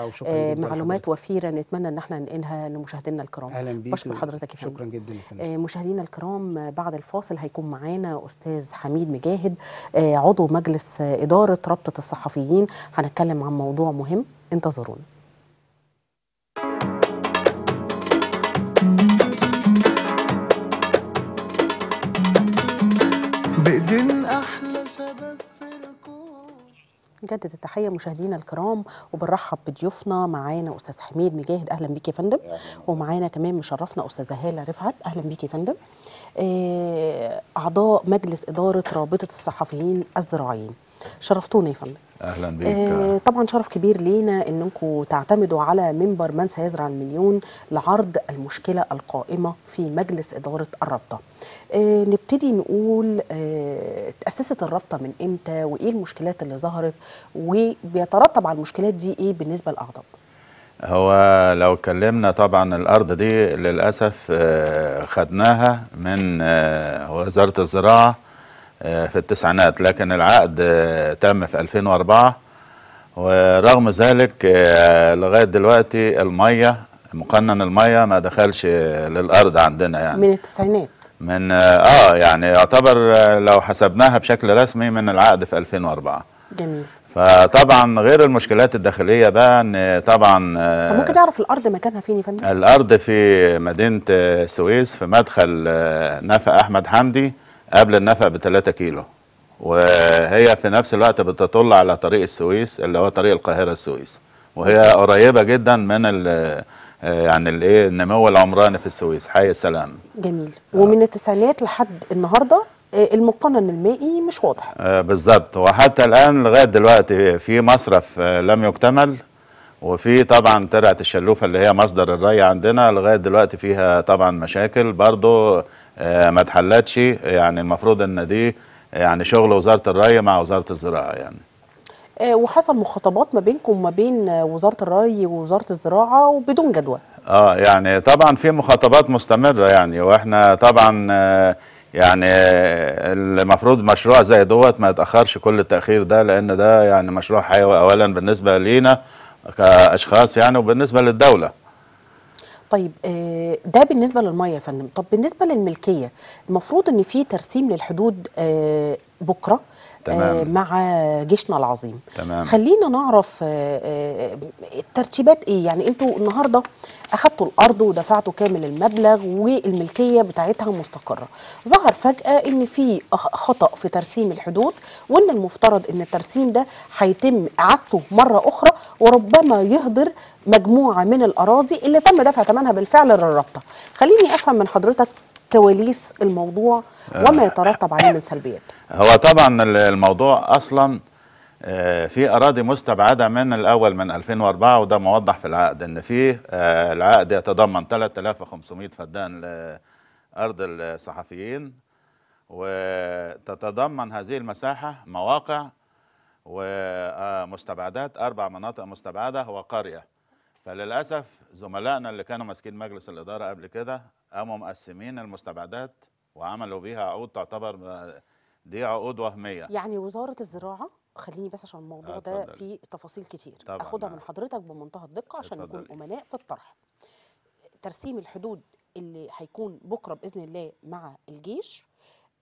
معلومات وفيره نتمنى ان احنا ننقلها لمشاهدينا الكرام. اهلا بيك بشكر حضرتك يا فندم. شكرا جدا يا فندم. مشاهدينا الكرام بعد الفاصل هيكون معانا استاذ حميد مجاهد عضو مجلس اداره رابطه الصحفيين هنتكلم عن موضوع مهم انتظرونا. بايدين احلى شباب في الكون نجدد التحيه مشاهدينا الكرام وبنرحب بضيوفنا معانا استاذ حميد مجاهد اهلا بيك يا فندم ومعانا كمان مشرفنا استاذه هاله رفعت اهلا بيك يا فندم آه، اعضاء مجلس اداره رابطه الصحفيين الزراعيين شرفتونا يا فندم اهلا بيك آه طبعا شرف كبير لينا انكم تعتمدوا على منبر من سيزرع المليون لعرض المشكله القائمه في مجلس اداره الرابطه. آه نبتدي نقول آه تاسست الرابطه من امتى وايه المشكلات اللي ظهرت وبيترتب على المشكلات دي ايه بالنسبه للاعضاء هو لو اتكلمنا طبعا الارض دي للاسف آه، خدناها من آه، وزاره الزراعه آه، في التسعينات لكن العقد آه، تم في 2004 ورغم ذلك آه، لغاية دلوقتي المية مقنن المية ما دخلش للأرض عندنا يعني من التسعينات من اه يعني يعتبر لو حسبناها بشكل رسمي من العقد في 2004 جميل فطبعا غير المشكلات الداخليه بقى ان طبعا ممكن اعرف الارض مكانها فين يا فندم؟ الارض في مدينه السويس في مدخل نفق احمد حمدي قبل النفق ب 3 كيلو وهي في نفس الوقت بتطل على طريق السويس اللي هو طريق القاهره السويس وهي قريبه جدا من آه، يعني الايه النمو العمراني في السويس حي السلام جميل آه. ومن التسعينات لحد النهارده آه، المقنن المائي مش واضح آه بالظبط وحتى الان لغايه دلوقتي في مصرف آه، لم يكتمل وفي طبعا ترعه الشلوفه اللي هي مصدر الري عندنا لغايه دلوقتي فيها طبعا مشاكل برضو آه، ما اتحلتش يعني المفروض ان دي يعني شغل وزاره الري مع وزاره الزراعه يعني آه، وحصل مخاطبات ما بينكم وما بين وزاره الري ووزاره الزراعه وبدون جدوى اه يعني طبعا في مخاطبات مستمره يعني واحنا طبعا آه، يعني المفروض مشروع زي دوت ما يتاخرش كل التاخير ده لان ده يعني مشروع حيوي اولا بالنسبه لينا كاشخاص يعني وبالنسبه للدوله طيب آه، ده بالنسبه للميه يا فندم طب بالنسبه للملكيه المفروض ان في ترسيم للحدود آه، بكره آه، تمام. مع جيشنا العظيم تمام. خلينا نعرف الترتيبات ايه يعني انتوا النهارده اخدتوا الارض ودفعتوا كامل المبلغ والملكيه بتاعتها مستقره ظهر فجاه ان في خطا في ترسيم الحدود وان المفترض ان الترسيم ده هيتم اعادته مره اخرى وربما يهدر مجموعه من الاراضي اللي تم دفع ثمنها بالفعل للرابطه خليني افهم من حضرتك كواليس الموضوع وما آه. يترتب عليه من سلبيات هو طبعا الموضوع اصلا آه، في أراضي مستبعدة من الأول من 2004 وده موضح في العقد إن في آه، العقد يتضمن 3500 فدان لأرض الصحفيين وتتضمن هذه المساحة مواقع ومستبعدات أربع مناطق مستبعدة وقرية فللأسف زملائنا اللي كانوا ماسكين مجلس الإدارة قبل كده قاموا مقسمين المستبعدات وعملوا بيها عقود تعتبر آه، دي عقود وهمية يعني وزارة الزراعة خليني بس عشان الموضوع ده فيه تفاصيل كتير اخدها من آه. حضرتك بمنتهى الدقه عشان نكون امناء في الطرح ترسيم الحدود اللي هيكون بكره باذن الله مع الجيش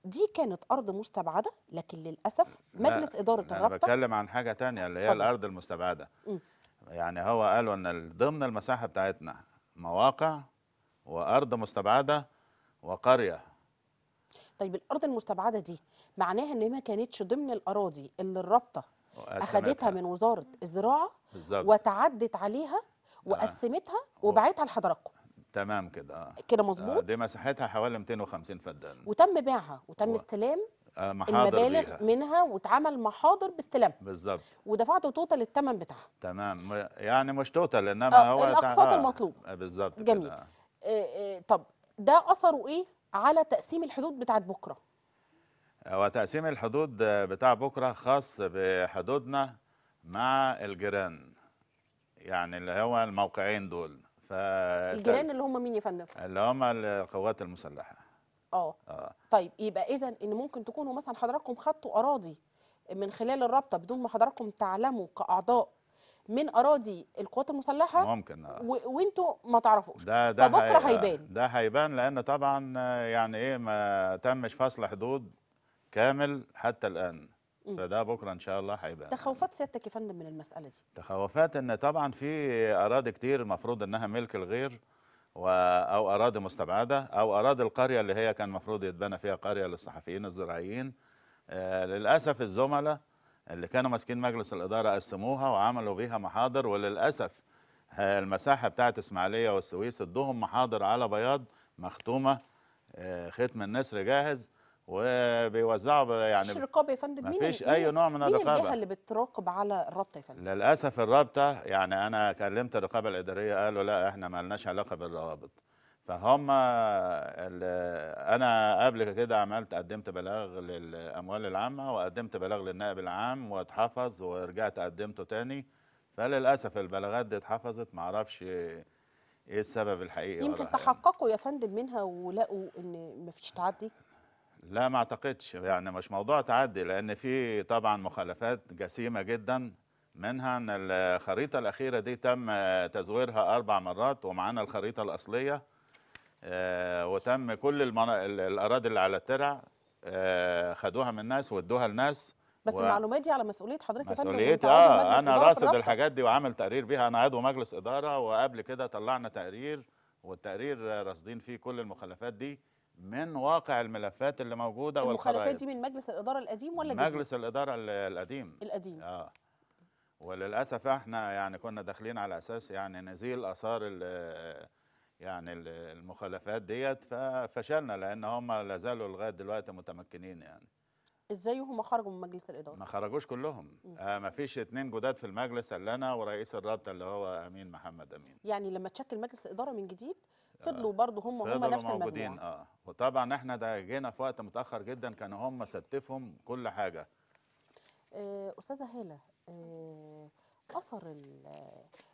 دي كانت ارض مستبعده لكن للاسف مجلس اداره الرابطه انا بتكلم عن حاجه تانية اللي هي فضل. الارض المستبعده م. يعني هو قالوا ان ضمن المساحه بتاعتنا مواقع وارض مستبعده وقريه طيب الارض المستبعده دي معناها ان ما كانتش ضمن الاراضي اللي الرابطه اخذتها من وزاره الزراعه بالزبط. وتعدت عليها آه. وقسمتها آه. وباعتها لحضراتكم تمام كده اه كده آه، مظبوط آه دي مساحتها حوالي 250 فدان وتم بيعها وتم و... استلام آه المبالغ بيها. منها واتعمل محاضر باستلامها بالظبط ودفعت توتال الثمن بتاعها تمام يعني مش توتال انما آه هو الاقساط آه، المطلوب آه بالظبط جميل آه. آه طب ده اثره ايه على تقسيم الحدود بتاعت بكره وتقسيم الحدود بتاع بكرة خاص بحدودنا مع الجيران يعني اللي هو الموقعين دول ف... الجيران اللي هم مين يا فندم؟ اللي هم القوات المسلحة اه, آه. طيب يبقى إذا إن ممكن تكونوا مثلا حضراتكم خدتوا أراضي من خلال الرابطة بدون ما حضراتكم تعلموا كأعضاء من اراضي القوات المسلحه ممكن آه. وانتوا ما تعرفوش ده ده فبكره هيبان ده هيبان لان طبعا يعني ايه ما تمش فصل حدود كامل حتى الان فده بكره ان شاء الله هيبقى تخوفات سيادتك يا فندم من المساله دي تخوفات ان طبعا في اراضي كتير المفروض انها ملك الغير و او اراضي مستبعده او اراضي القريه اللي هي كان المفروض يتبنى فيها قريه للصحفيين الزراعيين آه للاسف الزملاء اللي كانوا ماسكين مجلس الاداره قسموها وعملوا بيها محاضر وللاسف آه، المساحه بتاعت اسماعيليه والسويس ادوهم محاضر على بياض مختومه آه ختم النسر جاهز وبيوزعوا يعني مفيش رقابه يا فندم مين مفيش اي نوع من الرقابه مين الجهه اللي بتراقب على الرابطه يا فندم للاسف الرابطه يعني انا كلمت الرقابه الاداريه قالوا لا احنا ما لناش علاقه بالروابط فهم انا قبل كده عملت قدمت بلاغ للاموال العامه وقدمت بلاغ للنائب العام واتحفظ ورجعت قدمته تاني فللاسف البلاغات دي اتحفظت معرفش ايه السبب الحقيقي يمكن يعني. تحققوا يا فندم منها ولقوا ان مفيش تعدي لا ما اعتقدش يعني مش موضوع تعدي لان في طبعا مخالفات جسيمه جدا منها ان الخريطه الاخيره دي تم تزويرها اربع مرات ومعانا الخريطه الاصليه آه، وتم كل الاراضي اللي على الترع آه، خدوها من ناس وادوها لناس بس و... المعلومات دي على مسؤوليه حضرتك مسؤوليتي اه انا راصد الحاجات دي وعامل تقرير بيها انا عضو مجلس اداره وقبل كده طلعنا تقرير والتقرير راصدين فيه كل المخالفات دي من واقع الملفات اللي موجوده والخرائط المخالفات دي من مجلس الاداره القديم ولا مجلس مجلس الاداره القديم القديم اه وللاسف احنا يعني كنا داخلين على اساس يعني نزيل اثار يعني المخالفات ديت ففشلنا لان هم لا زالوا لغايه دلوقتي متمكنين يعني ازاي هم خرجوا من مجلس الاداره؟ ما خرجوش كلهم، آه ما فيش اتنين جداد في المجلس الا انا ورئيس الرابطه اللي هو امين محمد امين. يعني لما تشكل مجلس الاداره من جديد فضلوا برضه هم هم نفس موجودين. المجموعه اه وطبعا احنا ده جينا في وقت متاخر جدا كانوا هم ستفهم كل حاجه آه استاذه هاله آه اثر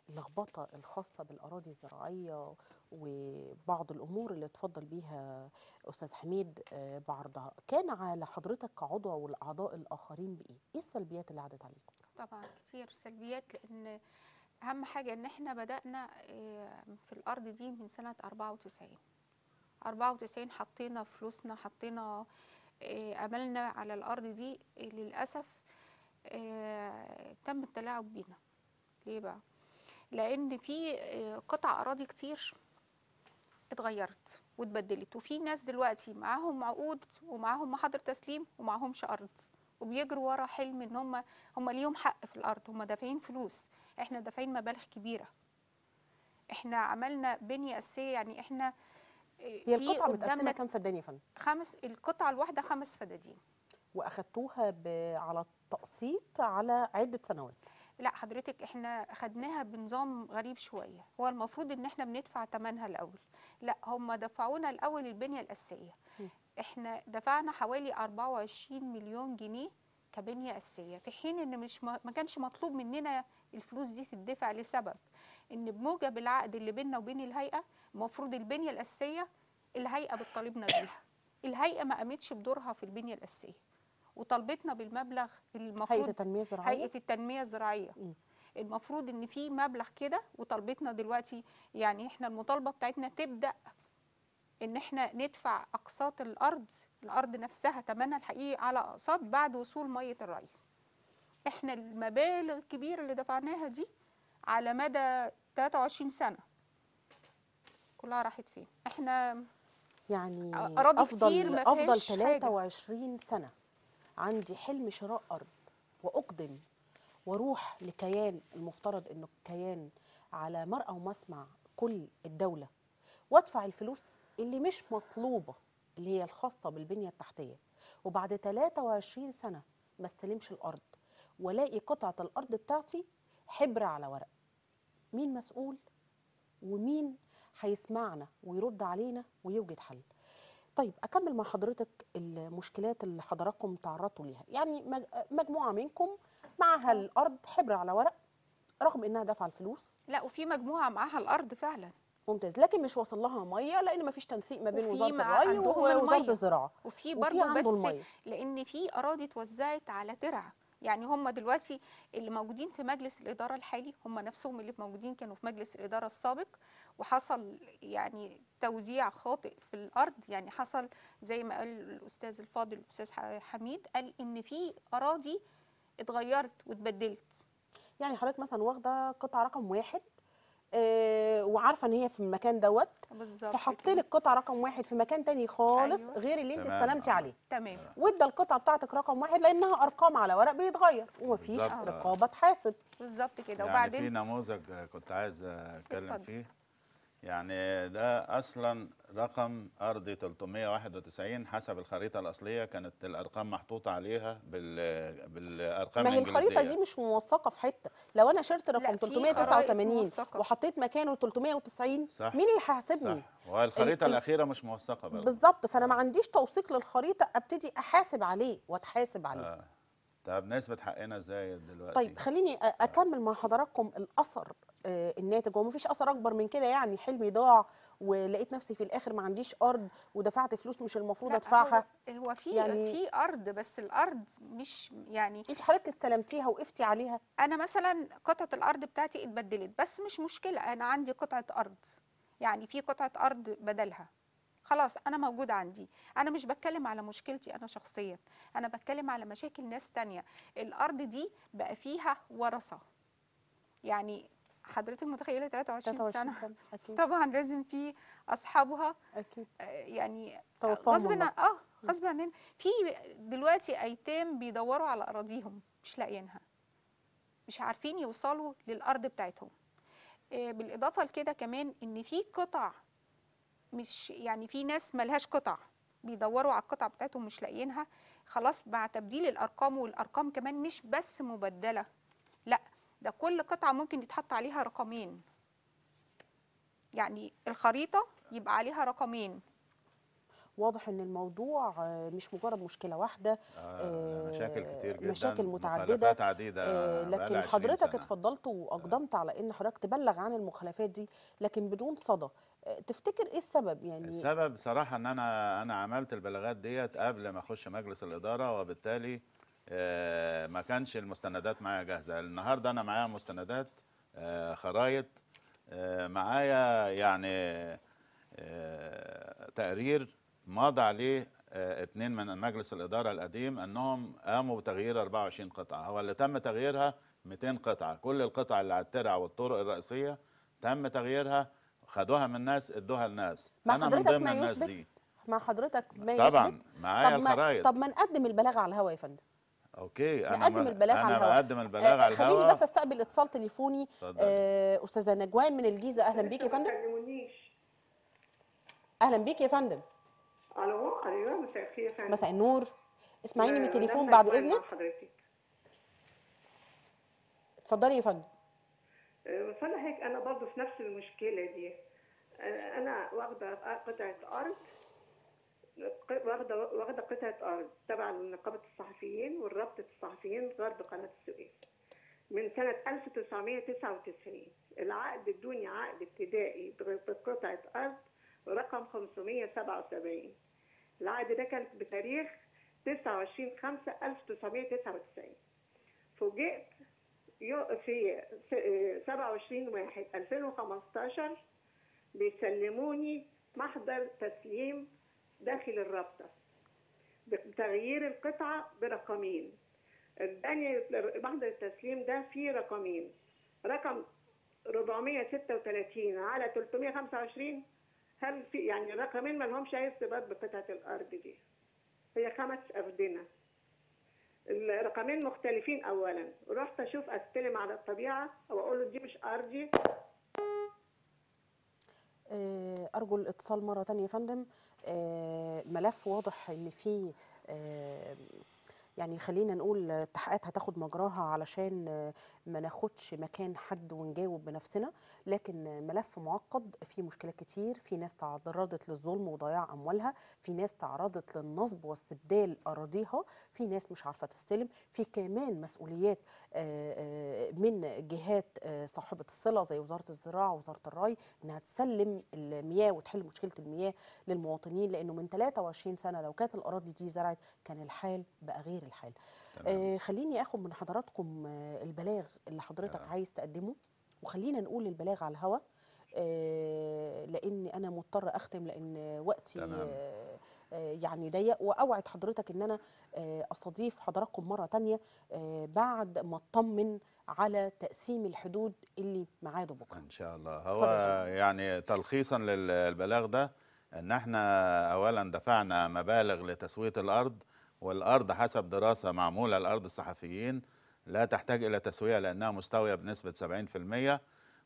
اللخبطه الخاصه بالاراضي الزراعيه وبعض الامور اللي اتفضل بيها استاذ حميد آه، بعرضها كان على حضرتك كعضو والاعضاء الاخرين بايه؟ ايه السلبيات اللي عدت عليكم؟ طبعا كتير سلبيات لان اهم حاجه ان احنا بدانا آه، في الارض دي من سنه 94 94 حطينا فلوسنا حطينا آه، املنا على الارض دي للاسف آه، تم التلاعب بينا ليه بقى لان في قطع اراضي كتير اتغيرت واتبدلت وفي ناس دلوقتي معاهم عقود ومعاهم محاضر تسليم ومعاهمش ارض وبيجروا ورا حلم ان هم هم ليهم حق في الارض هم دافعين فلوس احنا دافعين مبالغ كبيره احنا عملنا بنيه اساسيه يعني احنا آه، هي القطعه متقسمه كام فدان يا فندم؟ خمس القطعه الواحده خمس فدادين واخدتوها على التقسيط على عده سنوات لا حضرتك احنا خدناها بنظام غريب شويه هو المفروض ان احنا بندفع ثمنها الاول لا هم دفعونا الاول البنيه الاساسيه احنا دفعنا حوالي 24 مليون جنيه كبنية أساسية في حين إن مش ما كانش مطلوب مننا الفلوس دي تدفع لسبب إن بموجب العقد اللي بيننا وبين الهيئة المفروض البنية الأساسية الهيئة بتطالبنا بيها الهيئة ما قامتش بدورها في البنية الأساسية وطالبتنا بالمبلغ المفروض هيئة التنمية الزراعية هيئة التنمية الزراعية المفروض إن في مبلغ كده وطالبتنا دلوقتي يعني إحنا المطالبة بتاعتنا تبدأ ان احنا ندفع اقساط الارض الارض نفسها تمنها الحقيقي على اقساط بعد وصول ميه الري احنا المبالغ الكبيره اللي دفعناها دي على مدى 23 سنه كلها راحت فين احنا يعني اراضي افضل كتير افضل 23 حاجة. سنه عندي حلم شراء ارض واقدم واروح لكيان المفترض انه كيان على مرأى ومسمع كل الدوله وادفع الفلوس اللي مش مطلوبه اللي هي الخاصه بالبنيه التحتيه وبعد 23 سنه ما استلمش الارض والاقي قطعه الارض بتاعتي حبر على ورق مين مسؤول ومين هيسمعنا ويرد علينا ويوجد حل طيب اكمل مع حضرتك المشكلات اللي حضراتكم تعرضتوا ليها يعني مجموعه منكم معها الارض حبر على ورق رغم انها دفع الفلوس لا وفي مجموعه معاها الارض فعلا ممتاز لكن مش وصل لها ميه لان ما فيش تنسيق ما بين وزاره الري ووزاره الزراعه وفي برضه بس المية. لان في اراضي اتوزعت على ترع يعني هم دلوقتي اللي موجودين في مجلس الاداره الحالي هم نفسهم اللي موجودين كانوا في مجلس الاداره السابق وحصل يعني توزيع خاطئ في الارض يعني حصل زي ما قال الاستاذ الفاضل الاستاذ حميد قال ان في اراضي اتغيرت واتبدلت يعني حضرتك مثلا واخده قطعه رقم واحد آه، وعارفه ان هي في المكان دوت بالظبط فحط لك قطعه رقم واحد في مكان تاني خالص أيوة. غير اللي انت استلمتي آه. عليه تمام وادى القطعه بتاعتك رقم واحد لانها ارقام على ورق بيتغير ومفيش رقابه تحاسب بالظبط كده يعني وبعدين في نموذج كنت عايز اتكلم فيه يعني ده اصلا رقم ارضي 391 حسب الخريطه الاصليه كانت الارقام محطوطه عليها بال بالارقام ما هي الخريطه دي مش موثقه في حته لو انا شرت رقم 389 وحطيت مكانه 390 صح مين اللي هيحاسبني والخريطه الاخيره مش موثقه بالظبط فانا ما عنديش توثيق للخريطه ابتدي احاسب عليه واتحاسب عليه آه. طب نسبه حقنا ازاي دلوقتي طيب خليني اكمل مع حضراتكم الاثر آه، الناتج هو مفيش اثر اكبر من كده يعني حلمي ضاع ولقيت نفسي في الاخر ما عنديش ارض ودفعت فلوس مش المفروض ادفعها هو في يعني في ارض بس الارض مش يعني انت حضرتك استلمتيها وقفتي عليها انا مثلا قطعه الارض بتاعتي اتبدلت بس مش مشكله انا عندي قطعه ارض يعني في قطعه ارض بدلها خلاص انا موجود عندي انا مش بتكلم على مشكلتي انا شخصيا انا بتكلم على مشاكل ناس تانية الارض دي بقى فيها ورثه يعني حضرتك متخيله 23, 23 سنه, سنة. أكيد. طبعا لازم في اصحابها اكيد آه، يعني آه، غصب اه غصب عننا في دلوقتي ايتام بيدوروا على اراضيهم مش لاقيينها مش عارفين يوصلوا للارض بتاعتهم آه، بالاضافه لكده كمان ان في قطع مش يعني في ناس ملهاش قطع بيدوروا على القطع بتاعتهم مش لاقيينها خلاص مع تبديل الارقام والارقام كمان مش بس مبدله لا ده كل قطعة ممكن يتحط عليها رقمين يعني الخريطة يبقى عليها رقمين واضح ان الموضوع آه، مش مجرد مشكله واحده آه،, آه مشاكل كتير جدا مشاكل متعدده عديدة آه لكن حضرتك اتفضلت واقدمت آه على ان حضرتك تبلغ عن المخالفات دي لكن بدون صدى آه، تفتكر ايه السبب يعني السبب صراحه ان انا انا عملت البلاغات ديت قبل ما اخش مجلس الاداره وبالتالي آه، ما كانش المستندات معايا جاهزه النهارده انا معايا مستندات آه، خرايط آه، معايا يعني تقرير مضى عليه اثنين من مجلس الاداره القديم انهم قاموا بتغيير 24 قطعه هو اللي تم تغييرها 200 قطعه كل القطع اللي على الترع والطرق الرئيسيه تم تغييرها خدوها من الناس ادوها لناس انا من ضمن الناس دي مع حضرتك ما طبعا معايا الخرايط طب ما نقدم البلاغة على الهوا يا فندم اوكي انا بقدم البلاغ انا بقدم البلاغ آه، آه، على الهواء خليني بس استقبل اتصال تليفوني آه استاذه نجوان من الجيزه اهلا بيك يا فندم اهلا بيك يا فندم الو ايوه مساء الخير يا فندم مساء النور اسمعيني من آه، التليفون بعد اذنك اتفضلي يا فندم وصلنا هيك انا برضه في نفس المشكله دي انا واخده قطعه ارض واخده واخده قطعه ارض تبع نقابه الصحفيين والربط الصحفيين غرب قناه السويس من سنه 1999 العقد الدوني عقد ابتدائي بقطعه ارض رقم 577 العقد ده كان بتاريخ 29 5 1999 فوجئت في 27 1 2015 بيسلموني محضر تسليم داخل الرابطه بتغيير القطعه برقمين الدنيا محضر التسليم ده فيه رقمين رقم 436 على 325 هل في يعني رقمين ما لهمش اي ارتباط بقطعه الارض دي هي خمس اردنه الرقمين مختلفين اولا رحت اشوف استلم على الطبيعه واقول له دي مش ارضي آه، أرجو الاتصال مرة تانية يا فندم آه، ملف واضح إن فيه آه، يعني خلينا نقول التحقيقات هتاخد مجراها علشان ما ناخدش مكان حد ونجاوب بنفسنا لكن ملف معقد فيه مشكلات كتير في ناس تعرضت للظلم وضياع اموالها في ناس تعرضت للنصب واستبدال اراضيها في ناس مش عارفه تستلم في كمان مسؤوليات آه، آه، من جهات آه، صاحبه الصله زي وزاره الزراعه وزاره الري انها تسلم المياه وتحل مشكله المياه للمواطنين لانه من 23 سنه لو كانت الاراضي دي زرعت كان الحال بقى غير غير الحال آه خليني اخد من حضراتكم آه البلاغ اللي حضرتك تمام. عايز تقدمه وخلينا نقول البلاغ على الهوا آه لان انا مضطره اختم لان وقتي تمام. آه, آه، يعني ضيق واوعد حضرتك ان انا آه، استضيف حضراتكم مره تانية آه، بعد ما اطمن على تقسيم الحدود اللي ميعاده بكره ان شاء الله هو يعني تلخيصا للبلاغ ده ان احنا اولا دفعنا مبالغ لتسويه الارض والأرض حسب دراسة معمولة لأرض الصحفيين لا تحتاج إلى تسوية لأنها مستوية بنسبة 70%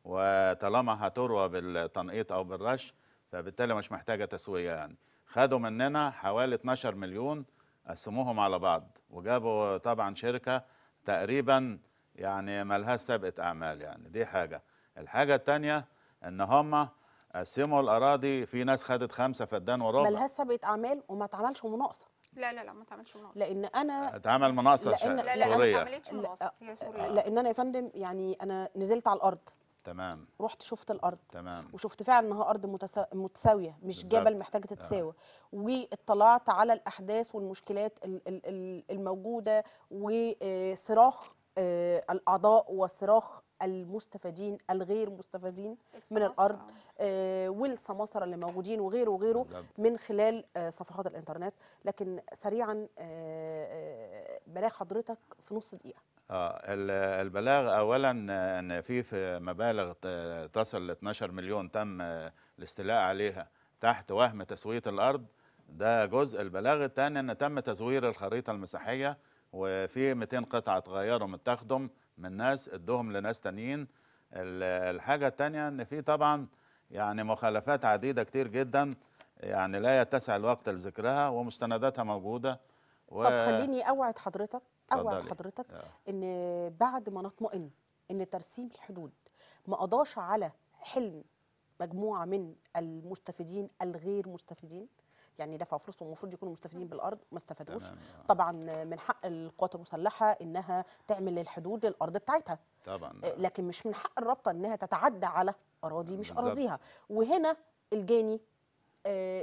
وطالما هتروى بالتنقيط أو بالرش فبالتالي مش محتاجة تسوية يعني خدوا مننا حوالي 12 مليون قسموهم على بعض وجابوا طبعا شركة تقريبا يعني مالها سابقة أعمال يعني دي حاجة الحاجة الثانيه إن هم قسموا الأراضي في ناس خدت خمسة فدان وربع ملهاش سابقة أعمال وما تعملش مناقصة لا لا لا ما تعملش مناقصه لان انا اتعمل مناصر لأن... لا لا سوريه لا ما عملتش مناقصه هي آه، سوريه لان انا يا فندم يعني انا نزلت على الارض تمام رحت شفت الارض تمام وشفت فعلا انها ارض متساويه مش بالزبط. جبل محتاجه آه. تتساوى آه. واطلعت على الاحداث والمشكلات الموجوده وصراخ آه، الاعضاء وصراخ المستفادين الغير مستفادين من الارض آه. آه والسماسره اللي موجودين وغيره وغيره من خلال آه صفحات الانترنت لكن سريعا آه, آه، بلاغ حضرتك في نص دقيقه آه البلاغ اولا ان في مبالغ تصل ل 12 مليون تم الاستيلاء عليها تحت وهم تسويه الارض ده جزء البلاغ الثاني ان تم تزوير الخريطه المساحيه وفي 200 قطعه اتغيروا ومتخدم من ناس ادوهم لناس تانيين الحاجة التانية ان في طبعا يعني مخالفات عديدة كتير جدا يعني لا يتسع الوقت لذكرها ومستنداتها موجودة و... طب خليني اوعد حضرتك اوعد حضرتك yeah. آه. ان بعد ما نطمئن ان ترسيم الحدود ما قضاش على حلم مجموعه من المستفيدين الغير مستفيدين يعني دفعوا فلوس ومفروض يكونوا مستفيدين بالارض ما استفادوش آه. طبعا من حق القوات المسلحه انها تعمل الحدود للارض بتاعتها طبعا آه، آه. لكن مش من حق الرابطه انها تتعدى على اراضي مش بالزبط. اراضيها وهنا الجاني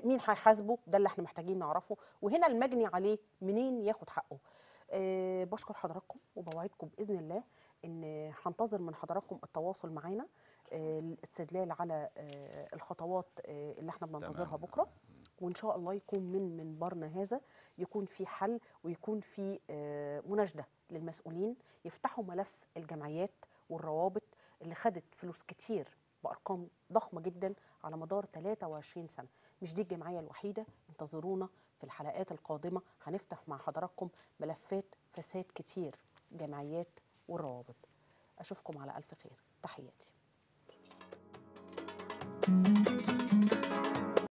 مين هيحاسبه ده اللي احنا محتاجين نعرفه وهنا المجني عليه منين ياخد حقه بشكر حضراتكم وبوعدكم باذن الله ان هنتظر من حضراتكم التواصل معانا الاستدلال على الخطوات اللي احنا بننتظرها بكره وان شاء الله يكون من منبرنا هذا يكون في حل ويكون في آه، مناشده للمسؤولين يفتحوا ملف الجمعيات والروابط اللي خدت فلوس كتير بارقام ضخمه جدا على مدار 23 سنه مش دي الجمعيه الوحيده انتظرونا في الحلقات القادمه هنفتح مع حضراتكم ملفات فساد كتير جمعيات والروابط اشوفكم على الف خير تحياتي thank you